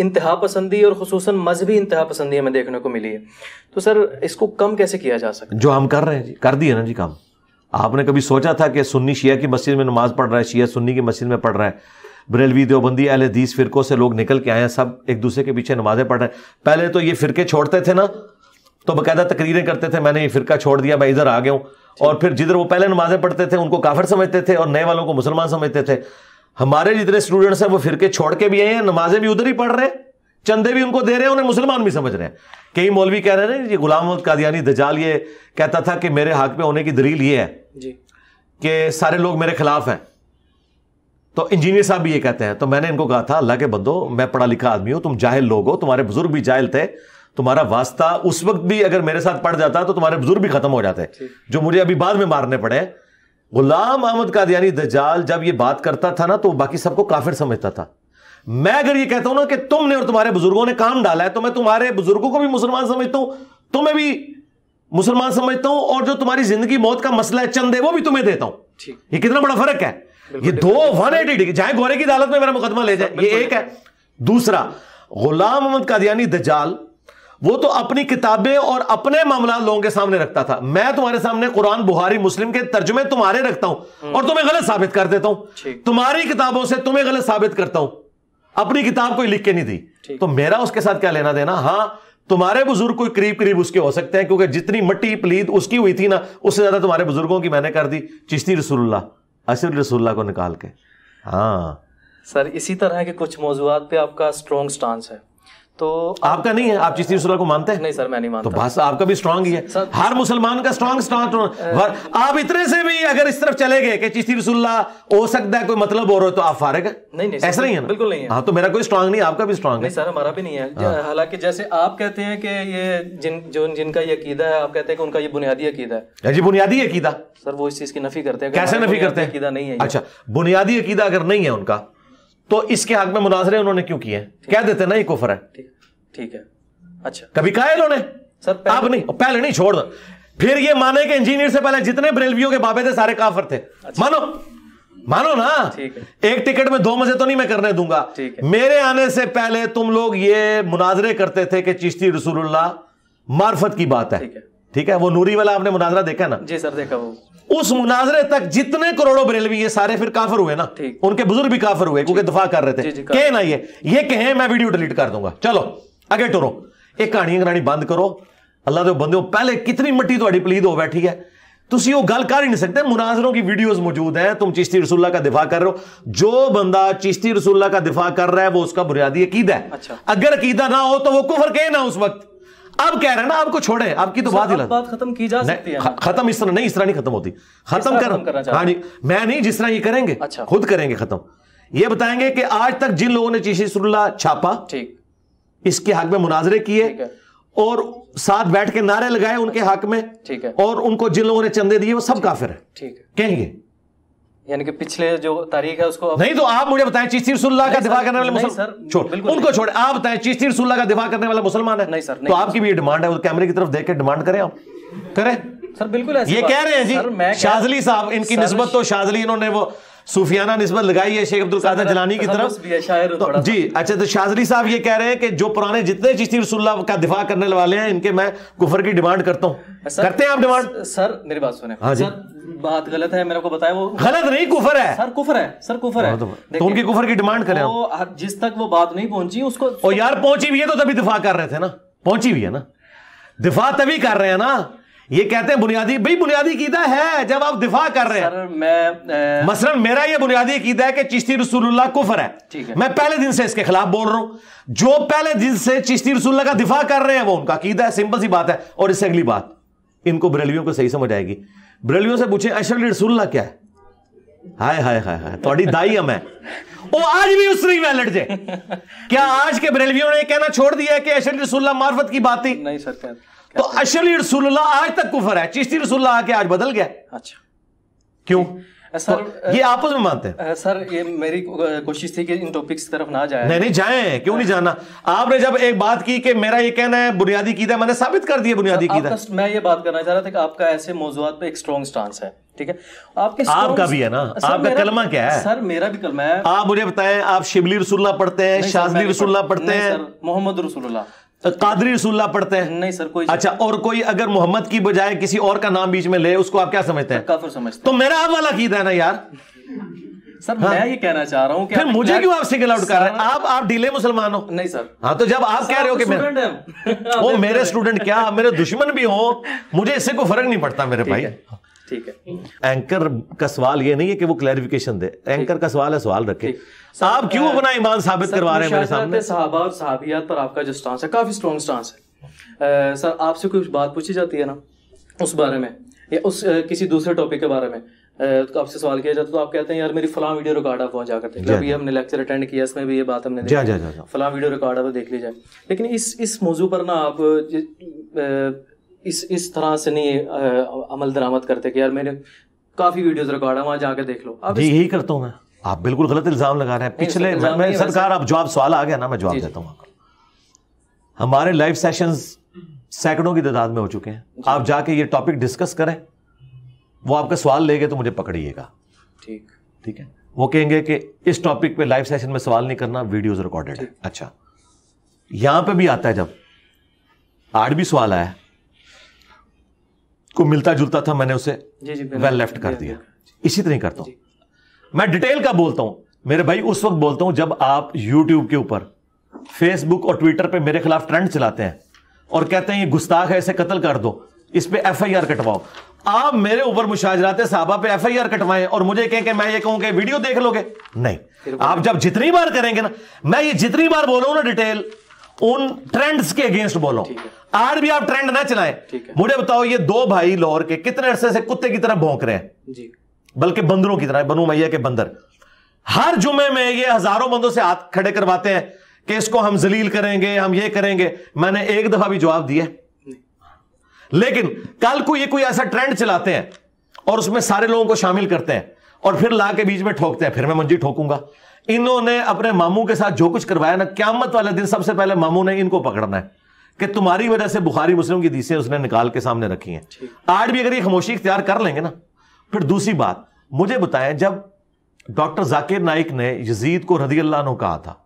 इंतहा पसंदी और खसूस मजहबी इंतहा पसंदी हमें देखने को मिली है तो सर इसको कम कैसे किया जा सकता जो हम कर रहे हैं जी कर दिए ना जी काम आपने कभी सोचा था कि सुन्नी शिया की मस्जिद में नमाज पढ़ रहा है शिया सुन्नी की मस्जिद में पढ़ रहा है बरेलवी देवबंदी अहल हदीस फिरकों से लोग निकल के आए हैं सब एक दूसरे के पीछे नमाजें पढ़ रहे हैं पहले तो ये फिरके छोड़ते थे ना तो बाकायदा तकरीरें करते थे मैंने ये फिरका छोड़ दिया मैं इधर आ गया हूँ और फिर जिधर वो पहले नमाजें पढ़ते थे उनको काफिर समझते थे और नए वालों को मुसलमान समझते थे हमारे जितने स्टूडेंट्स हैं वो फिरके छोड़ के भी आए हैं नमाजें भी उधर ही पढ़ रहे हैं चंदे भी उनको दे रहे हैं उन्हें मुसलमान भी समझ रहे हैं कई मौलवी कह रहे हैं ये गुलाम मोहम्मद कादियानी दजाल ये कहता था कि मेरे हक पे होने की दलील ये है कि सारे लोग मेरे खिलाफ हैं तो इंजीनियर साहब भी ये कहते हैं तो मैंने इनको कहा था अल्लाह के बंदो मैं पढ़ा लिखा आदमी हूं तुम जाहिल लोग हो तुम्हारे बुजुर्ग भी जाहिल थे तुम्हारा वास्ता उस वक्त भी अगर मेरे साथ पढ़ जाता तो तुम्हारे बुजुर्ग भी खत्म हो जाते जो मुझे अभी बाद में मारने पड़े गुलाम अहमद कादियानी दजाल जब ये बात करता था ना तो बाकी सबको काफिर समझता था मैं अगर ये कहता हूं ना कि तुमने और तुम्हारे बुजुर्गों ने काम डाला है तो मैं तुम्हारे बुजुर्गों को भी मुसलमान समझता हूं तुम्हें तो भी मुसलमान समझता हूं और जो तुम्हारी जिंदगी मौत का मसला है चंद है वो भी तुम्हें देता हूं ये कितना बड़ा फर्क है ये दो वन एटी डिग्री चाहे गोरे की अदालत में मेरा मुकदमा ले जाए ये एक है दूसरा गुलाम अहमद कादियानी दजाल वो तो अपनी किताबें और अपने मामला लोगों के सामने रखता था मैं तुम्हारे सामने कुरान बुहारी मुस्लिम के तर्जुमे तुम्हारे रखता हूं हम्म। और तुम्हें गलत साबित कर देता हूं तुम्हारी किताबों से तुम्हें गलत साबित करता हूं अपनी किताब कोई लिख के नहीं दी तो मेरा उसके साथ क्या लेना देना हाँ तुम्हारे बुजुर्ग कोई करीब करीब उसके हो सकते हैं क्योंकि जितनी मट्टी पलीद उसकी हुई थी ना उससे ज्यादा तुम्हारे बुजुर्गों की मैंने कर दी चिश्ती रसुल्ला असर रसुल्ला को निकाल के हाँ सर इसी तरह के कुछ मौजूद पे आपका स्ट्रॉन्ग स्टांस है तो आपका नहीं है आप चिश्ती रसुल्ला को मानते हैं नहीं सर मैं नहीं मानता तो बस आपका भी स्ट्रांग ही है सर, हर मुसलमान का स्ट्रांग स्ट्रांग आप इतने से भी अगर इस तरफ चले गए कि चिश्ती रसुल्ला हो सकता है कोई मतलब हो रहा हो तो आप का नहीं नहीं ऐसा नहीं है बिल्कुल नहीं है हाँ तो मेरा कोई स्ट्रांग नहीं आपका भी स्ट्रांग है सर हमारा भी नहीं है हाँ। हालांकि जैसे आप कहते हैं कि ये जिन जो जिनका ये अकीदा है आप कहते हैं कि उनका ये बुनियादी अकीदा है जी अच्छा, बुनियादी अकीदा सर वो इस चीज की नफी करते हैं कैसे नफी करते हैं अकीदा नहीं है अच्छा बुनियादी अकीदा अगर नहीं है उनका तो इसके हक में मुनाजरे उन्होंने क्यों किए कह देते ना ये कुफर है ठीक है अच्छा कभी कहा इन्होंने सर अब नहीं पहले नहीं छोड़ दो फिर ये माने के इंजीनियर से पहले जितने ब्रेलवियों के बाबे थे सारे काफर थे अच्छा। मानो मानो ना एक टिकट में दो मजे तो नहीं मैं करने दूंगा मेरे आने से पहले तुम लोग ये मुनाजरे करते थे कि चिश्ती रसूलुल्लाह मार्फत की बात है है ठीक है वो नूरी वाला आपने मुनाजरा देखा ना जी सर देखा वो उस मुनाजरे तक जितने करोड़ों बरेलवी ये सारे फिर काफर हुए ना उनके बुजुर्ग भी काफर हुए क्योंकि दफा कर रहे थे कह ना ये ये कहे मैं वीडियो डिलीट कर दूंगा चलो अगे टुरो एक कहानियां कहानी बंद करो अल्लाह के बंदे पहले कितनी मिट्टी थोड़ी पलीद हो बैठी है ਤੁਸੀਂ ਉਹ ਗੱਲ ਕਰ ਹੀ ਨਹੀਂ ਸਕਦੇ ਮੁਨਾਜ਼ਰੋਂ ਕੀ ਵੀਡੀਓਜ਼ ਮੌਜੂਦ ਹੈ ਤੁਮ ਚਿਸ਼ਤੀ का दिफा कर रहे हो जो बंदा चिश्ती रसुल्ला का दिफा कर रहा है वो उसका बुनियादी अकीदा है अच्छा। अगर अकीदा ना हो तो वो कुफर कहे ना उस वक्त अब कह रहे हैं ना आपको छोड़े आपकी तो बात ही बात खत्म की जा सकती है खत्म इस तरह नहीं इस तरह नहीं खत्म होती खत्म कर हाँ जी मैं नहीं जिस तरह ये करेंगे अच्छा खुद करेंगे खत्म ये बताएंगे कि आज तक जिन लोगों ने चीशी सुरुल्ला छापा ठीक इसके हक में मुनाजरे किए और साथ बैठ के नारे लगाए उनके हक में ठीक है और उनको जिन लोगों ने चंदे दिए वो सब काफिर है ठीक है कहेंगे यानी कि पिछले जो तारीख है उसको नहीं तो आप मुझे बताएं चिश्ती सुल्ला का दिफा करने वाले मुसलमान छोड़ उनको छोड़ आप बताएं चिश्ती सुल्ला का दिफा करने वाला मुसलमान है नहीं सर तो आपकी भी डिमांड है कैमरे की तरफ देख के डिमांड करें आप करें सर बिल्कुल ऐसे ये कह रहे हैं जी शाजली साहब इनकी नस्बत तो शाजली इन्होंने वो सूफियाना नस्बत लगाई है शेख अब्दुल कादर जलानी की तरफ तो, जी अच्छा तो शाजरी साहब ये कह रहे हैं कि जो पुराने जितने चिश्ती रसुल्ला का दिफा करने वाले हैं इनके मैं कुफर की डिमांड करता हूँ करते हैं आप डिमांड सर मेरी बात सुने हाँ जी बात गलत है मेरे को बताया वो गलत नहीं कुफर है सर कुफर है सर कुफर है हाँ तो, तो उनकी कुफर की डिमांड करें वो जिस तक वो बात नहीं पहुंची उसको और यार पहुंची भी है तो तभी दिफा कर रहे थे ना पहुंची भी है ना दिफा तभी कर रहे हैं ना ये कहते हैं बुनियादी भाई बुनियादी कीदा है जब आप दिफा कर रहे हैं मैं ए... मसलन मेरा ये बुनियादी कीदा है कि चिश्ती रसूलुल्लाह कुफर है ठीक है मैं पहले दिन से इसके खिलाफ बोल रहा हूं जो पहले दिन से चिश्ती रसूलुल्लाह का दिफा कर रहे हैं वो उनका कीदा है सिंपल सी बात है और इससे अगली बात इनको बरेलवियों को सही समझ आएगी बरेलियों से पूछे अशर रसुल्ला क्या है हाय हाय हाय हाय दाई हम है वो आज भी उस रिंग में जे क्या आज के ब्रेलवियों ने कहना छोड़ दिया कि अशर रसुल्ला मार्फत की बात थी नहीं सर तो अशर रसुल्ला आज तक कुफर है चिश्ती रसुल्ला आके आज बदल गया अच्छा क्यों सर तो ये आपस में मानते हैं सर ये मेरी कोशिश थी कि इन टॉपिक्स की तरफ ना जाए नहीं नहीं जाए क्यों नहीं जाना आपने जब एक बात की कि मेरा ये कहना है बुनियादी की मैंने साबित कर दिया बुनियादी की मैं ये बात करना चाह रहा था कि आपका ऐसे मौजूद पे एक स्ट्रॉन्ग स्टांस है ठीक है आपके आपका भी है ना आपका कलमा क्या है सर मेरा भी कलमा है आप मुझे बताएं आप शिबली रसुल्ला पढ़ते हैं शाजली रसुल्ला पढ़ते हैं मोहम्मद रसुल्ला तो कादरी रसुल्ला पढ़ते हैं नहीं सर कोई अच्छा और कोई अगर मोहम्मद की बजाय किसी और का नाम बीच में ले उसको आप क्या समझते हैं काफर समझते तो मेरा आप वाला कीदा है ना यार सर हाँ? मैं ये कहना चाह रहा हूँ फिर मुझे क्यों आप सिंगल आउट कर रहे हैं आप आप डीले मुसलमान हो नहीं सर हाँ तो जब आप कह रहे हो कि मैं वो तो मेरे स्टूडेंट क्या मेरे दुश्मन भी हो मुझे इससे कोई फर्क नहीं पड़ता मेरे भाई ठीक है एंकर का सवाल ये नहीं है कि वो क्लैरिफिकेशन दे एंकर का सवाल है सवाल रखे आप क्यों अपना ईमान साबित करवा रहे हैं मेरे सामने साहबा और साहबियात पर आपका जो स्टांस है काफी स्ट्रॉन्ग स्टांस है सर आपसे कुछ बात पूछी जाती है ना उस बारे में या उस किसी दूसरे टॉपिक के बारे में तो आपसे सवाल किया जाता तो आप कहते हैं यार मेरी फलां वीडियो रिकॉर्ड आप वहाँ जाकर देख अभी हमने लेक्चर अटेंड किया इसमें भी ये बात हमने देखी फलां वीडियो रिकॉर्ड आप देख लीजिए लेकिन इस इस मौजू पर ना आप इस इस तरह से नहीं आ, अमल दरामद करते कि यार मैंने काफ़ी वीडियोस रिकॉर्ड है जाके देख लो अब यही करता हूं मैं आप बिल्कुल गलत इल्ज़ाम लगा रहे हैं पिछले मैं, मैं सरकार अब जवाब सवाल आ गया ना मैं जवाब देता हूं आपको हमारे लाइव सेशन सैकड़ों की तादाद में हो चुके हैं आप जाके ये टॉपिक डिस्कस करें वो आपका सवाल लेंगे तो मुझे पकड़िएगा ठीक ठीक है वो कहेंगे कि इस टॉपिक पे लाइव सेशन में सवाल नहीं करना वीडियोस रिकॉर्डेड है अच्छा यहां पे भी आता है जब आठ भी सवाल आया को मिलता जुलता था मैंने उसे वेल लेफ्ट कर दिया इसी तरह करता हूं मैं डिटेल का बोलता हूं मेरे भाई उस वक्त बोलता हूं जब आप यूट्यूब के ऊपर फेसबुक और ट्विटर पे मेरे खिलाफ ट्रेंड चलाते हैं और कहते हैं ये गुस्ताख है इसे कत्ल कर दो इस पे एफआईआर कटवाओ आप मेरे ऊपर मुशाजराते साहबा पे एफआईआर कटवाएं और मुझे कहें कि मैं ये कहूं कि वीडियो देख लोगे नहीं आप जब जितनी बार करेंगे ना मैं ये जितनी बार बोलूं ना डिटेल उन ट्रेंड्स के अगेंस्ट बोलो आज भी आप ट्रेंड ना चलाएं मुझे बताओ ये दो भाई लाहौर के कितने अरसे से कुत्ते की तरह भौंक रहे हैं बल्कि बंदरों की तरह बनू मैया के बंदर हर जुमे में ये हजारों बंदों से हाथ खड़े करवाते हैं कि इसको हम जलील करेंगे हम ये करेंगे मैंने एक दफा भी जवाब दिया लेकिन कल को ये कोई ऐसा ट्रेंड चलाते हैं और उसमें सारे लोगों को शामिल करते हैं और फिर ला के बीच में ठोकते हैं फिर मैं मंजी ठोकूंगा इन्होंने अपने मामू के साथ जो कुछ करवाया ना क्यामत वाले दिन सबसे पहले मामू ने इनको पकड़ना है कि तुम्हारी वजह से बुखारी मुस्लिम की दीसें उसने निकाल के सामने रखी हैं आज भी अगर ये खामोशी इख्तियार कर लेंगे ना फिर दूसरी बात मुझे बताएं जब डॉक्टर जाकिर नाइक ने यजीद को रदी अल्लाह ने कहा था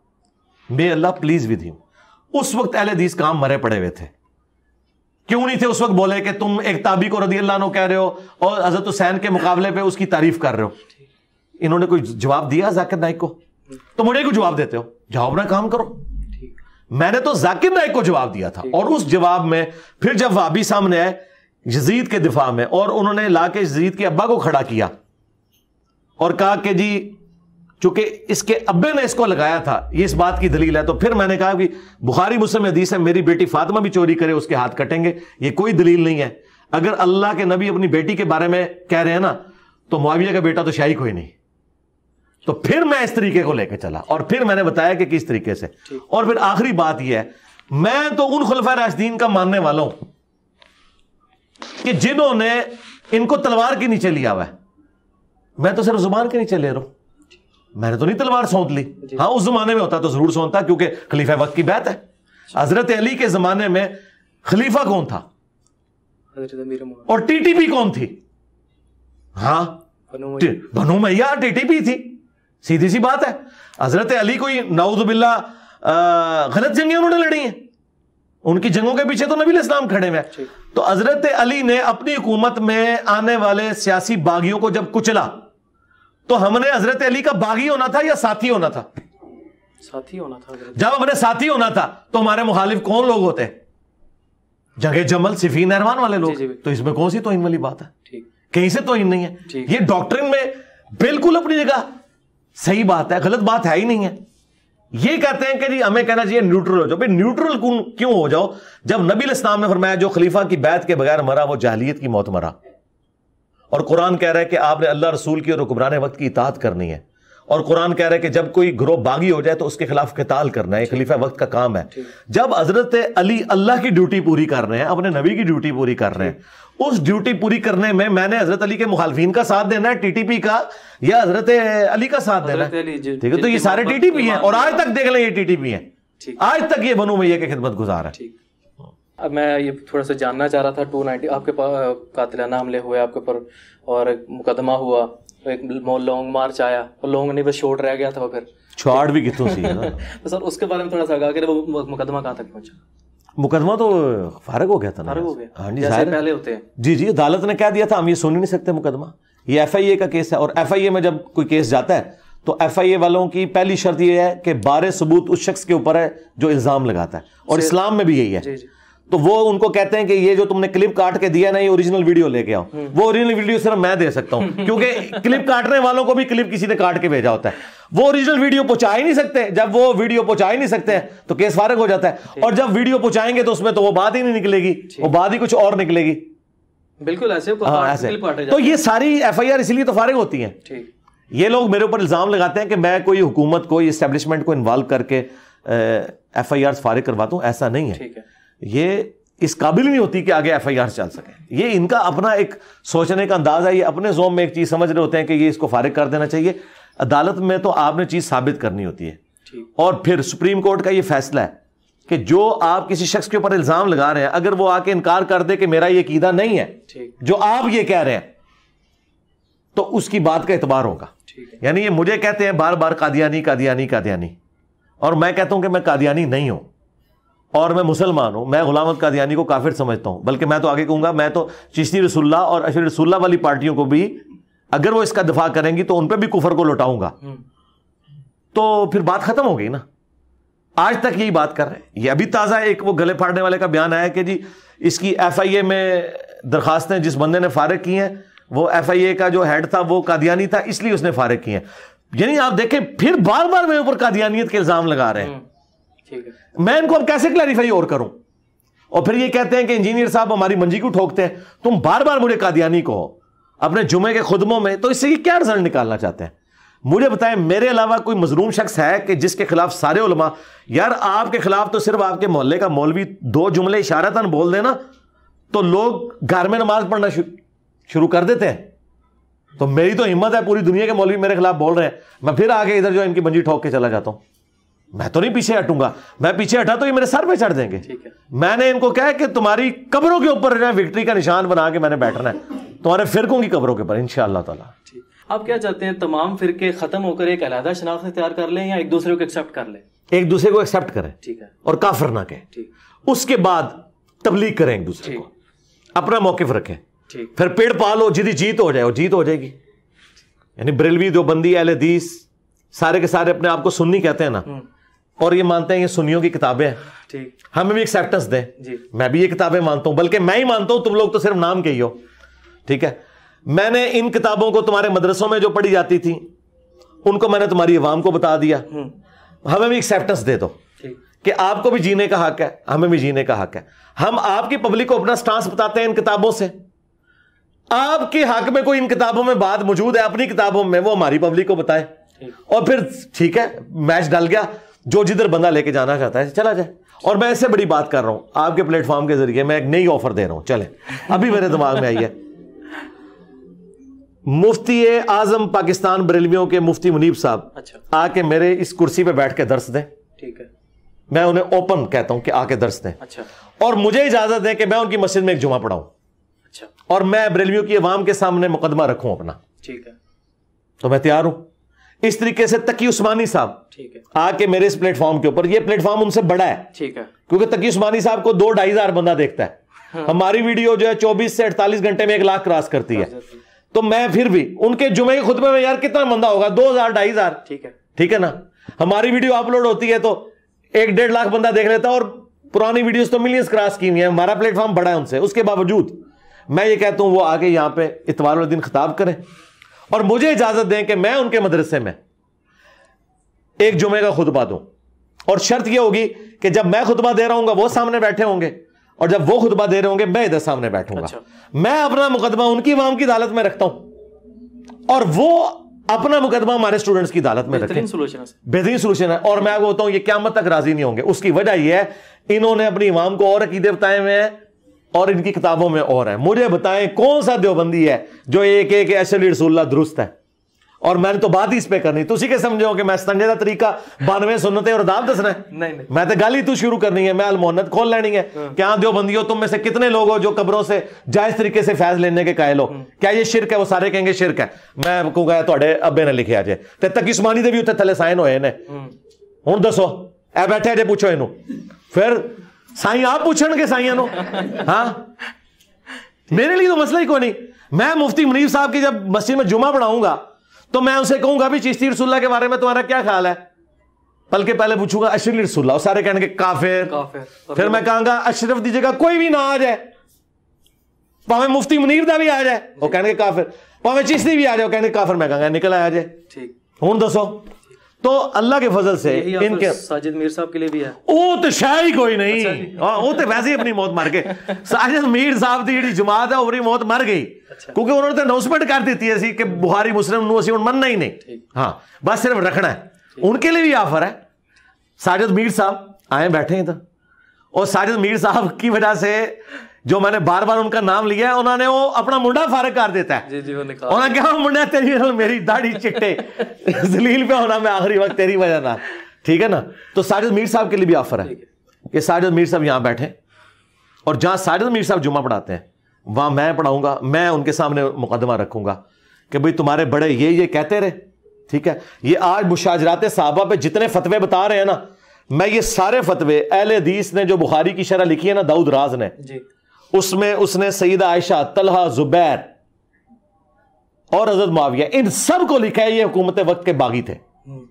मे अल्लाह प्लीज विद हिम उस वक्त अहल हदीस काम मरे पड़े हुए थे क्यों नहीं थे उस वक्त बोले कि तुम एक ताबी को रदी अल्लाह कह रहे हो और हजरत हुसैन के मुकाबले पे उसकी तारीफ कर रहे हो इन्होंने कोई जवाब दिया जाकिर नाइक को तो मुझे को जवाब देते हो जाओ अपना काम करो मैंने तो जाकिर नायक को जवाब दिया था और उस जवाब में फिर जब वाबी सामने आए जजीद के दिफा में और उन्होंने ला के के अब्बा को खड़ा किया और कहा कि जी चूंकि इसके अब्बे ने इसको लगाया था ये इस बात की दलील है तो फिर मैंने कहा कि बुखारी मुस्लिम हदीस है मेरी बेटी फातिमा भी चोरी करे उसके हाथ कटेंगे ये कोई दलील नहीं है अगर अल्लाह के नबी अपनी बेटी के बारे में कह रहे हैं ना तो मुआविया का बेटा तो शाही कोई नहीं तो फिर मैं इस तरीके को लेकर चला और फिर मैंने बताया कि किस तरीके से और फिर आखिरी बात यह है मैं तो उन खुलफा राशदीन का मानने वाला हूं कि जिन्होंने इनको तलवार के नीचे लिया हुआ मैं तो सिर्फ जुबान के नीचे ले रहा हूं मैंने तो नहीं तलवार सौंप ली हाँ उस जमाने में होता तो जरूर सौंपता क्योंकि खलीफा वक्त की बात है हजरत अली के जमाने में खलीफा कौन था और टीटीपी कौन थी हाँ बनू मैया टीटीपी थी सीधी सी बात है हजरत अली कोई नाउजबिल्ला गलत जंगे उन्होंने लड़ी है उनकी जंगों के पीछे तो नबी इस्लाम खड़े हुए तो हजरत अली ने अपनी हुकूमत में आने वाले सियासी बागियों को जब कुचला तो हमने हजरत अली का बागी होना था या साथी होना था साथी होना था जब हमने साथी होना था तो हमारे मुखालिफ कौन लोग होते जगह जमल सिफी नहरवान वाले लोग तो इसमें कौन सी तोहिन वाली बात है कहीं से तोहिन नहीं है ये डॉक्टर में बिल्कुल अपनी जगह सही बात है गलत बात है ही नहीं है ये कहते हैं कि जी हमें कहना चाहिए न्यूट्रल हो जाओ भाई न्यूट्रल क्यों हो जाओ जब नबी इस्लाम ने फरमाया जो खलीफा की बैत के बगैर मरा वो जाहलीत की मौत मरा और कुरान कह रहा है कि आपने अल्लाह रसूल की और हुक्मरान वक्त की इतात करनी है और कुरान कह रहे है कि जब कोई ग्रोह बागी हो जाए तो उसके खिलाफ कताल करना है खलीफा वक्त का काम है जब हजरत अली अल्लाह की ड्यूटी पूरी कर रहे हैं अपने नबी की ड्यूटी पूरी कर रहे हैं उस ड्यूटी पूरी करने में मैंने हजरत अली के मुखालफिन का साथ देना है टीटीपी का या हजरत अली का साथ देना है ठीक है तो ये सारे टीटीपी है और आज तक देख लें ये टीटीपी है आज तक ये बनू मैया की खिदमत गुजार है अब मैं ये थोड़ा सा जानना चाह रहा था टू नाइनटी आपके कातिलाना हमले हुए आपके ऊपर और मुकदमा हुआ तो एक लॉन्ग मार्च आया और लॉन्ग नहीं बस शॉर्ट रह गया था फिर शॉर्ट भी कितों सी है ना तो सर उसके बारे में थोड़ा सा आखिर वो मुकदमा कहाँ तक पहुंचा मुकदमा तो फारग हो गया था ना हो गया हाँ जी पहले होते हैं जी जी अदालत ने कह दिया था हम ये सुन नहीं सकते मुकदमा ये एफआईए का केस है और एफआईए में जब कोई केस जाता है तो एफआईए वालों की पहली शर्त यह है कि बारह सबूत उस शख्स के ऊपर है जो इल्ज़ाम लगाता है और इस्लाम में भी यही है जी जी। तो वो उनको कहते हैं कि ये जो तुमने क्लिप काट के दिया ना ये ओरिजिनल वीडियो लेके आओ हम्म। वो ओरिजिनल वीडियो सिर्फ मैं दे सकता हूं क्योंकि क्लिप काटने वालों को भी क्लिप किसी ने काट के भेजा होता है वो ओरिजिनल वीडियो पहुंचा ही नहीं सकते जब वो वीडियो पहुंचा ही नहीं सकते तो केस फारग हो जाता है और जब वीडियो पहुंचाएंगे तो उसमें तो वो बात ही नहीं निकलेगी वो बात ही कुछ और निकलेगी बिल्कुल ऐसे हाँ, ऐसे तो ये सारी एफ आई इसीलिए तो फारिग होती है ये लोग मेरे ऊपर इल्ज़ाम लगाते हैं कि मैं कोई हुकूमत को इस्टेब्लिशमेंट को इन्वॉल्व करके एफ आई आर फारिग करवाता हूँ ऐसा नहीं है ये इस काबिल नहीं होती कि आगे एफ आई आर चल सके ये इनका अपना एक सोचने का अंदाज है ये अपने जोम में एक चीज़ समझ रहे होते हैं कि ये इसको फारिग कर देना चाहिए अदालत में तो आपने चीज़ साबित करनी होती है और फिर सुप्रीम कोर्ट का ये फैसला है कि जो आप किसी शख्स के ऊपर इल्ज़ाम लगा रहे हैं अगर वो आके इनकार कर दे कि मेरा ये कीदा नहीं है जो आप ये कह रहे हैं तो उसकी बात का एतबार होगा यानी ये मुझे कहते हैं बार बार कादियानी कादियानी कादियानी और मैं कहता हूं कि मैं कादियानी नहीं हूं और मैं मुसलमान हूं मैं गुलामत कादियानी को काफिर समझता हूं बल्कि मैं तो आगे कहूंगा मैं तो चिश्ती रसुल्ला और अशर रसुल्ला वाली पार्टियों को भी अगर वो इसका दफा करेंगी तो उन पर भी कुफर को लौटाऊंगा हम्म। तो फिर बात खत्म हो गई ना आज तक यही बात कर रहे हैं यह भी ताज़ा एक वो गले फाड़ने वाले का बयान आया कि जी इसकी एफ आई ए में दरखास्तें जिस बंदे ने फारग की हैं वो एफ आई ए का जो हेड था वो कादियानी था इसलिए उसने फारग की हैं यानी आप देखें फिर बार बार मेरे ऊपर कादियानियत के इल्ज़ाम लगा रहे हैं हम्म। मैं इनको अब कैसे क्लैरिफाई और करूं और फिर ये कहते हैं कि इंजीनियर साहब हमारी मंजी क्यों ठोकते हैं तुम बार बार मुझे कादियानी कहो अपने जुमे के खुदमों में तो इससे क्या रिजल्ट निकालना चाहते हैं मुझे बताएं मेरे अलावा कोई मजरूम शख्स है कि जिसके खिलाफ सारे उलमा यार आपके खिलाफ तो सिर्फ आपके मोहल्ले का मौलवी दो जुमले इशारतन बोल देना तो लोग घर में नमाज पढ़ना शुरू कर देते हैं तो मेरी तो हिम्मत है पूरी दुनिया के मौलवी मेरे खिलाफ बोल रहे हैं मैं फिर आगे इधर जो इनकी मंजी ठोक के चला जाता हूं मैं तो नहीं पीछे हटूंगा मैं पीछे हटा तो ये मेरे सर पे चढ़ देंगे मैंने इनको कहा कि तुम्हारी कब्रों के ऊपर विक्ट्री का निशान बना के मैंने बैठना है तुम्हारे फिरकों की कब्रों के ऊपर इन ताला आप क्या चाहते हैं तमाम फिरके खत्म होकर एक अलहदा शनाख्त तैयार कर लें या एक दूसरे को एक्सेप्ट कर लें एक दूसरे को एक्सेप्ट करें ठीक है और काफिर ना कहें उसके बाद तबलीग करें एक दूसरे को अपना पर रखें फिर पेड़ पालो जिदी जीत हो जाए जीत हो जाएगी यानी बरेलवी दो बंदी एल सारे के सारे अपने आप को सुन्नी कहते हैं ना हम्म। और ये मानते हैं ये सुनियों की किताबें हैं हमें भी एक्सेप्टेंस दें मैं भी ये किताबें मानता हूं बल्कि मैं ही मानता हूं तुम लोग तो सिर्फ नाम के ही हो ठीक है मैंने इन किताबों को तुम्हारे मदरसों में जो पढ़ी जाती थी उनको मैंने तुम्हारी अवाम को बता दिया हम्म। हमें भी एक्सेप्टेंस दे दो कि आपको भी जीने का हक है हमें भी जीने का हक है हम आपकी पब्लिक को अपना स्टांस बताते हैं इन किताबों से आपके हक में कोई इन किताबों में बात मौजूद है अपनी किताबों में वो हमारी पब्लिक को बताए और फिर ठीक है मैच डल गया जो जिधर बंदा लेके जाना चाहता है चला जाए और मैं ऐसे बड़ी बात कर रहा हूं आपके प्लेटफॉर्म के जरिए मैं एक नई ऑफर दे रहा हूं चले अभी मेरे दिमाग में आई है मुफ्ती आजम पाकिस्तान बरेलवियों के मुफ्ती मुनीब साहब अच्छा। आके मेरे इस कुर्सी पे बैठ के दर्श दें ठीक है मैं उन्हें ओपन कहता हूं कि आके दर्श दें अच्छा। और मुझे इजाजत दें कि मैं उनकी मस्जिद में एक जुमा पढ़ाऊं अच्छा। और मैं बरेलवियों की अवाम के सामने मुकदमा रखू अपना ठीक है तो मैं तैयार हूं इस तरीके से तकी उस्मानी साहब आके मेरे इस प्लेटफॉर्म के ऊपर ये प्लेटफॉर्म उनसे बड़ा है ठीक है क्योंकि तकी उस्मानी साहब को दो ढाई हजार बंदा देखता है हाँ। हमारी वीडियो जो है चौबीस से अड़तालीस घंटे में एक लाख क्रॉस करती है अच्छा, अच्छा। तो मैं फिर भी उनके जुमे के खुतबे में यार कितना बंदा होगा दो हजार ढाई हजार ठीक है ठीक है ना हमारी वीडियो अपलोड होती है तो एक डेढ़ लाख बंदा देख लेता है और पुरानी वीडियोस तो मिलियंस क्रॉस की हुई है हमारा प्लेटफॉर्म बड़ा है उनसे उसके बावजूद मैं ये कहता हूं वो आगे यहाँ पे इतवार खिताब करें और मुझे इजाजत दें कि मैं उनके मदरसे में एक जुमे का खुतबा दूं और शर्त यह होगी कि जब मैं खुतबा दे रहा हूँ वो सामने बैठे होंगे और जब वो खुतबा दे रहे होंगे मैं इधर सामने बैठूंगा अच्छा। मैं अपना मुकदमा उनकी इमाम की अदालत में रखता हूं और वो अपना मुकदमा हमारे स्टूडेंट्स की अदालत में रखते हैं बेहतरीन सोल्यूशन है और मैं आपको बताऊं ये क्या तक राजी नहीं होंगे उसकी वजह यह है इन्होंने अपनी इमाम को और अकीदे बताए हुए हैं और इनकी किताबों में और है मुझे बताएं कौन सा देवबंदी है जो एक एक अशली रसूल्ला दुरुस्त है और मैंने तो बात ही इस पर करनी तुम के समझो कि मैं संजय का तरीका बानवे सुनते और दाम दसना है नहीं नहीं मैं तो गाली तू शुरू करनी है मैं अलमोहनत खोल लेनी है हाँ। क्या देवबंदी हो तुम में से कितने लोग हो जो कब्रों से जायज तरीके से फैज लेने के कायल हो हाँ। क्या ये शिरक है वो सारे कहेंगे शिरक है मैं कहूंगा थोड़े अबे ने लिखे अजे तो तकिस्मानी के भी उत्ते थले साइन होए ने हूँ दसो ए बैठे जे पूछो इन फिर ਸਾਈਂ ਆਪ ਪੁੱਛਣਗੇ साइया मेरे लिए तो मसला ही कोई नहीं मैं मुफ्ती मुनीब साहब की जब मस्जिद में जुमा पढ़ाऊंगा तो मैं उसे कहूंगा भी चिश्ती रसुल्ला के बारे में तुम्हारा क्या ख्याल है पल के पहले पूछूंगा अशरी रसुल्ला और सारे कहने के काफिर, फिर मैं तो- कहूंगा अशरफ दीजिएगा कोई भी ना आ जाए भावे मुफ्ती मुनीर का भी आ जाए वो कहने के काफिर भावे चिश्ती भी आ जाए वो कहने काफिर मैं कहूंगा निकल आ जाए ठीक हूं दसो तो अल्लाह के फजल से इनके साजिद मीर साहब के लिए भी है वो तो शायद ही कोई नहीं अच्छा हाँ वो तो वैसे ही अपनी मौत मर गए साजिद मीर साहब की जी जमात है अपनी मौत मर गई क्योंकि उन्होंने तो अनाउंसमेंट कर दी थी कि बुहारी मुस्लिम असं मनना ही नहीं हाँ बस सिर्फ रखना है उनके लिए भी ऑफर है साजिद मीर साहब आए बैठे हैं तो और साजिद मीर साहब की वजह से जो मैंने बार बार उनका नाम लिया है उन्होंने वो अपना मुंडा फारक कर देता है उन्होंने कहा मुंडा तेरी मेरी दाढ़ी चिट्टे जलील पे होना मैं आखिरी वक्त तेरी वजह ना ठीक है ना तो साजिद मीर साहब के लिए भी ऑफर है कि साजिद मीर साहब यहाँ बैठे और जहाँ साजिद मीर साहब जुमा पढ़ाते हैं वहाँ मैं पढ़ाऊंगा मैं उनके सामने मुकदमा रखूंगा कि भाई तुम्हारे बड़े ये ये कहते रहे ठीक है ये आज मुशाजरात साहबा पे जितने फतवे बता रहे हैं ना मैं ये सारे फतवे अहल हदीस ने जो बुखारी की शरह लिखी है ना दाऊद राज ने उसमें उसने सईद आयशा तलहा जुबैर और हजरत माविया इन सब को लिखा है ये हुकूमत वक्त के बागी थे हम्म।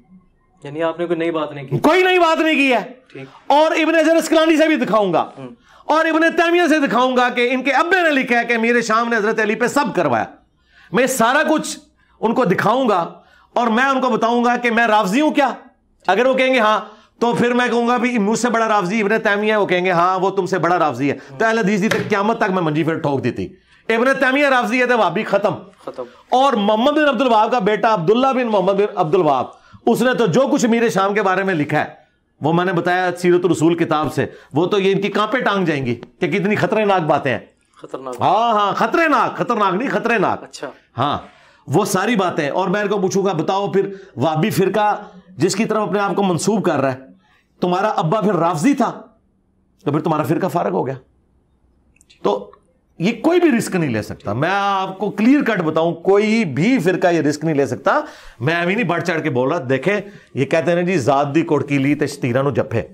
यानी आपने कोई नई बात नहीं की कोई नई बात नहीं की है और इबन अजर असकलानी से भी दिखाऊंगा हम्म। और इबन तैमिया से दिखाऊंगा कि इनके अब्बे ने लिखा है कि मेरे शाम ने हजरत अली पे सब करवाया मैं सारा कुछ उनको दिखाऊंगा और मैं उनको बताऊंगा कि मैं राफजी हूं क्या अगर वो कहेंगे हाँ तो फिर मैं कहूंगा मुझसे बड़ा राफजी इबन तैमिया वो कहेंगे हाँ वो तुमसे बड़ा राफजी है तो अहल हदीस दी तक क्यामत तक मैं मंजी फिर ठोक दी थी इबन तैमिया राफजी है तो वाबी खत्म और मोहम्मद बिन अब्दुल वहाब का बेटा अब्दुल्ला बिन मोहम्मद बिन अब्दुल वहाब उसने तो जो कुछ मीर शाम के बारे में लिखा है वो मैंने बताया सीरत रसूल किताब से वो तो ये इनकी कांपे टांग जाएंगी कि कितनी खतरनाक बातें हैं खतरनाक हाँ हाँ खतरनाक खतरनाक नहीं खतरेनाक अच्छा हाँ वो सारी बातें और मैं इनको पूछूंगा बताओ फिर वाबी फिरका जिसकी तरफ अपने आप को मंसूब कर रहा है तुम्हारा अब्बा फिर राफजी था तो फिर तुम्हारा फिरका फर्क हो गया तो ये कोई भी रिस्क नहीं ले सकता मैं आपको क्लियर कट बताऊं कोई भी फिरका ये रिस्क नहीं ले सकता मैं अभी नहीं बढ़ चढ़ के बोल रहा देखे ये कहते हैं जी जात दी कोड़की ली तो शतीरा जफे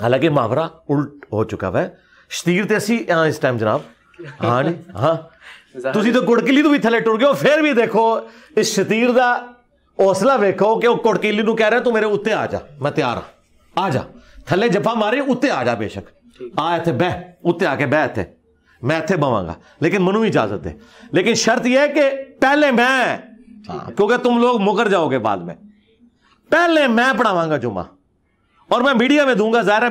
हालांकि मुहावरा उल्ट हो चुका है शतीर तो असी हाँ, इस टाइम जनाब हाँ जी हाँ तुम तो ਕੁੜਕਲੀ ਤੋਂ ਵੀ ਥੱਲੇ ਟੁਰ ਗਏ ਹੋ ਫਿਰ ਵੀ ਦੇਖੋ ਇਸ ਸ਼ਤੀਰ ਦਾ ਹੌਸਲਾ ਵੇਖੋ ਕਿ ਉਹ ਕੁੜਕਲੀ ਨੂੰ ਕਹਿ ਰਿਹਾ ਤੂੰ ਮੇਰੇ ਉੱਤੇ ਆ ਜਾ ਮੈਂ ਤਿਆਰ आ जा थले जफा मारे उत्ते आ जा बेशक ਆ ਇੱਥੇ बह ਉੱਤੇ आके बह ਬਹਿ मैं इतने बवागा लेकिन मनु इजाजत है लेकिन शर्त यह है कि पहले मैं क्योंकि तुम लोग मुकर जाओगे बाद में पहले मैं पढ़ावांगा जुमा और मैं मीडिया में दूंगा जाहिर है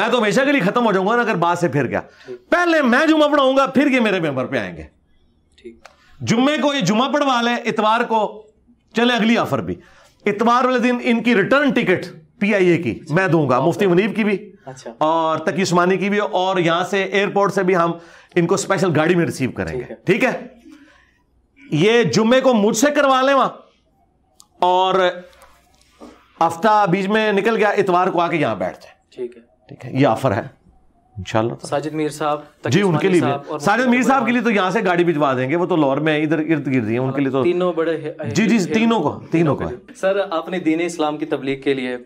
मैं तो हमेशा के लिए खत्म हो जाऊंगा ना अगर बाद से फिर गया पहले मैं जुमा पढ़ाऊंगा फिर ये मेरे मेंबर पे आएंगे जुम्मे को ये जुमा पढ़वा ले इतवार को चले अगली ऑफर भी इतवार वाले दिन इनकी रिटर्न टिकट आई ए की अच्छा। मैं दूंगा मुफ्ती मुनीब की भी अच्छा। और तक उस्मानी की भी और यहां से एयरपोर्ट से भी हम इनको स्पेशल गाड़ी में रिसीव करेंगे ठीक है ये जुम्मे को मुझसे करवा लें वहां और हफ्ता बीच में निकल गया इतवार को आके यहां बैठ जाए ठीक है ठीक है ये ऑफर है इंशाल्लाह साजिद मीर साहब जी उनके लिए साजिद मीर साहब के लिए तो यहां से गाड़ी भिजवा देंगे वो तो लाहौर में इधर इर्द गिर्द ही उनके लिए तो तीनों बड़े जी जी तीनों को तीनों को सर आपने दीन इस्लाम की तबलीग के लिए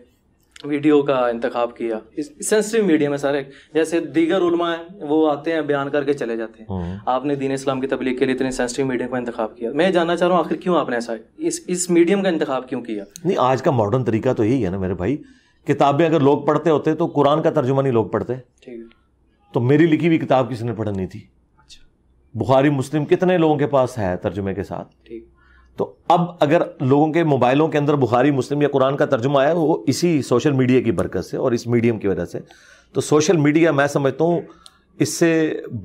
वीडियो का इंतखब किया सेंसिटिव मीडिया में सारे जैसे दीगर उलमा है वो आते हैं बयान करके चले जाते हैं हाँ। आपने दीन इस्लाम की तबलीग के लिए इतने सेंसिटिव मीडिया का इंतखब किया मैं जानना चाह रहा हूँ आखिर क्यों आपने ऐसा इस इस मीडियम का इंतखब क्यों किया नहीं आज का मॉडर्न तरीका तो यही है ना मेरे भाई किताबें अगर लोग पढ़ते होते तो कुरान का तर्जुमा नहीं लोग पढ़ते तो मेरी लिखी हुई किताब किसी ने पढ़नी थी अच्छा। बुखारी मुस्लिम कितने लोगों के पास है तर्जुमे के साथ ठीक तो अब अगर लोगों के मोबाइलों के अंदर बुखारी मुस्लिम या कुरान का तर्जुमा आया वो इसी सोशल मीडिया की बरकत से और इस मीडियम की वजह से तो सोशल मीडिया मैं समझता हूँ इससे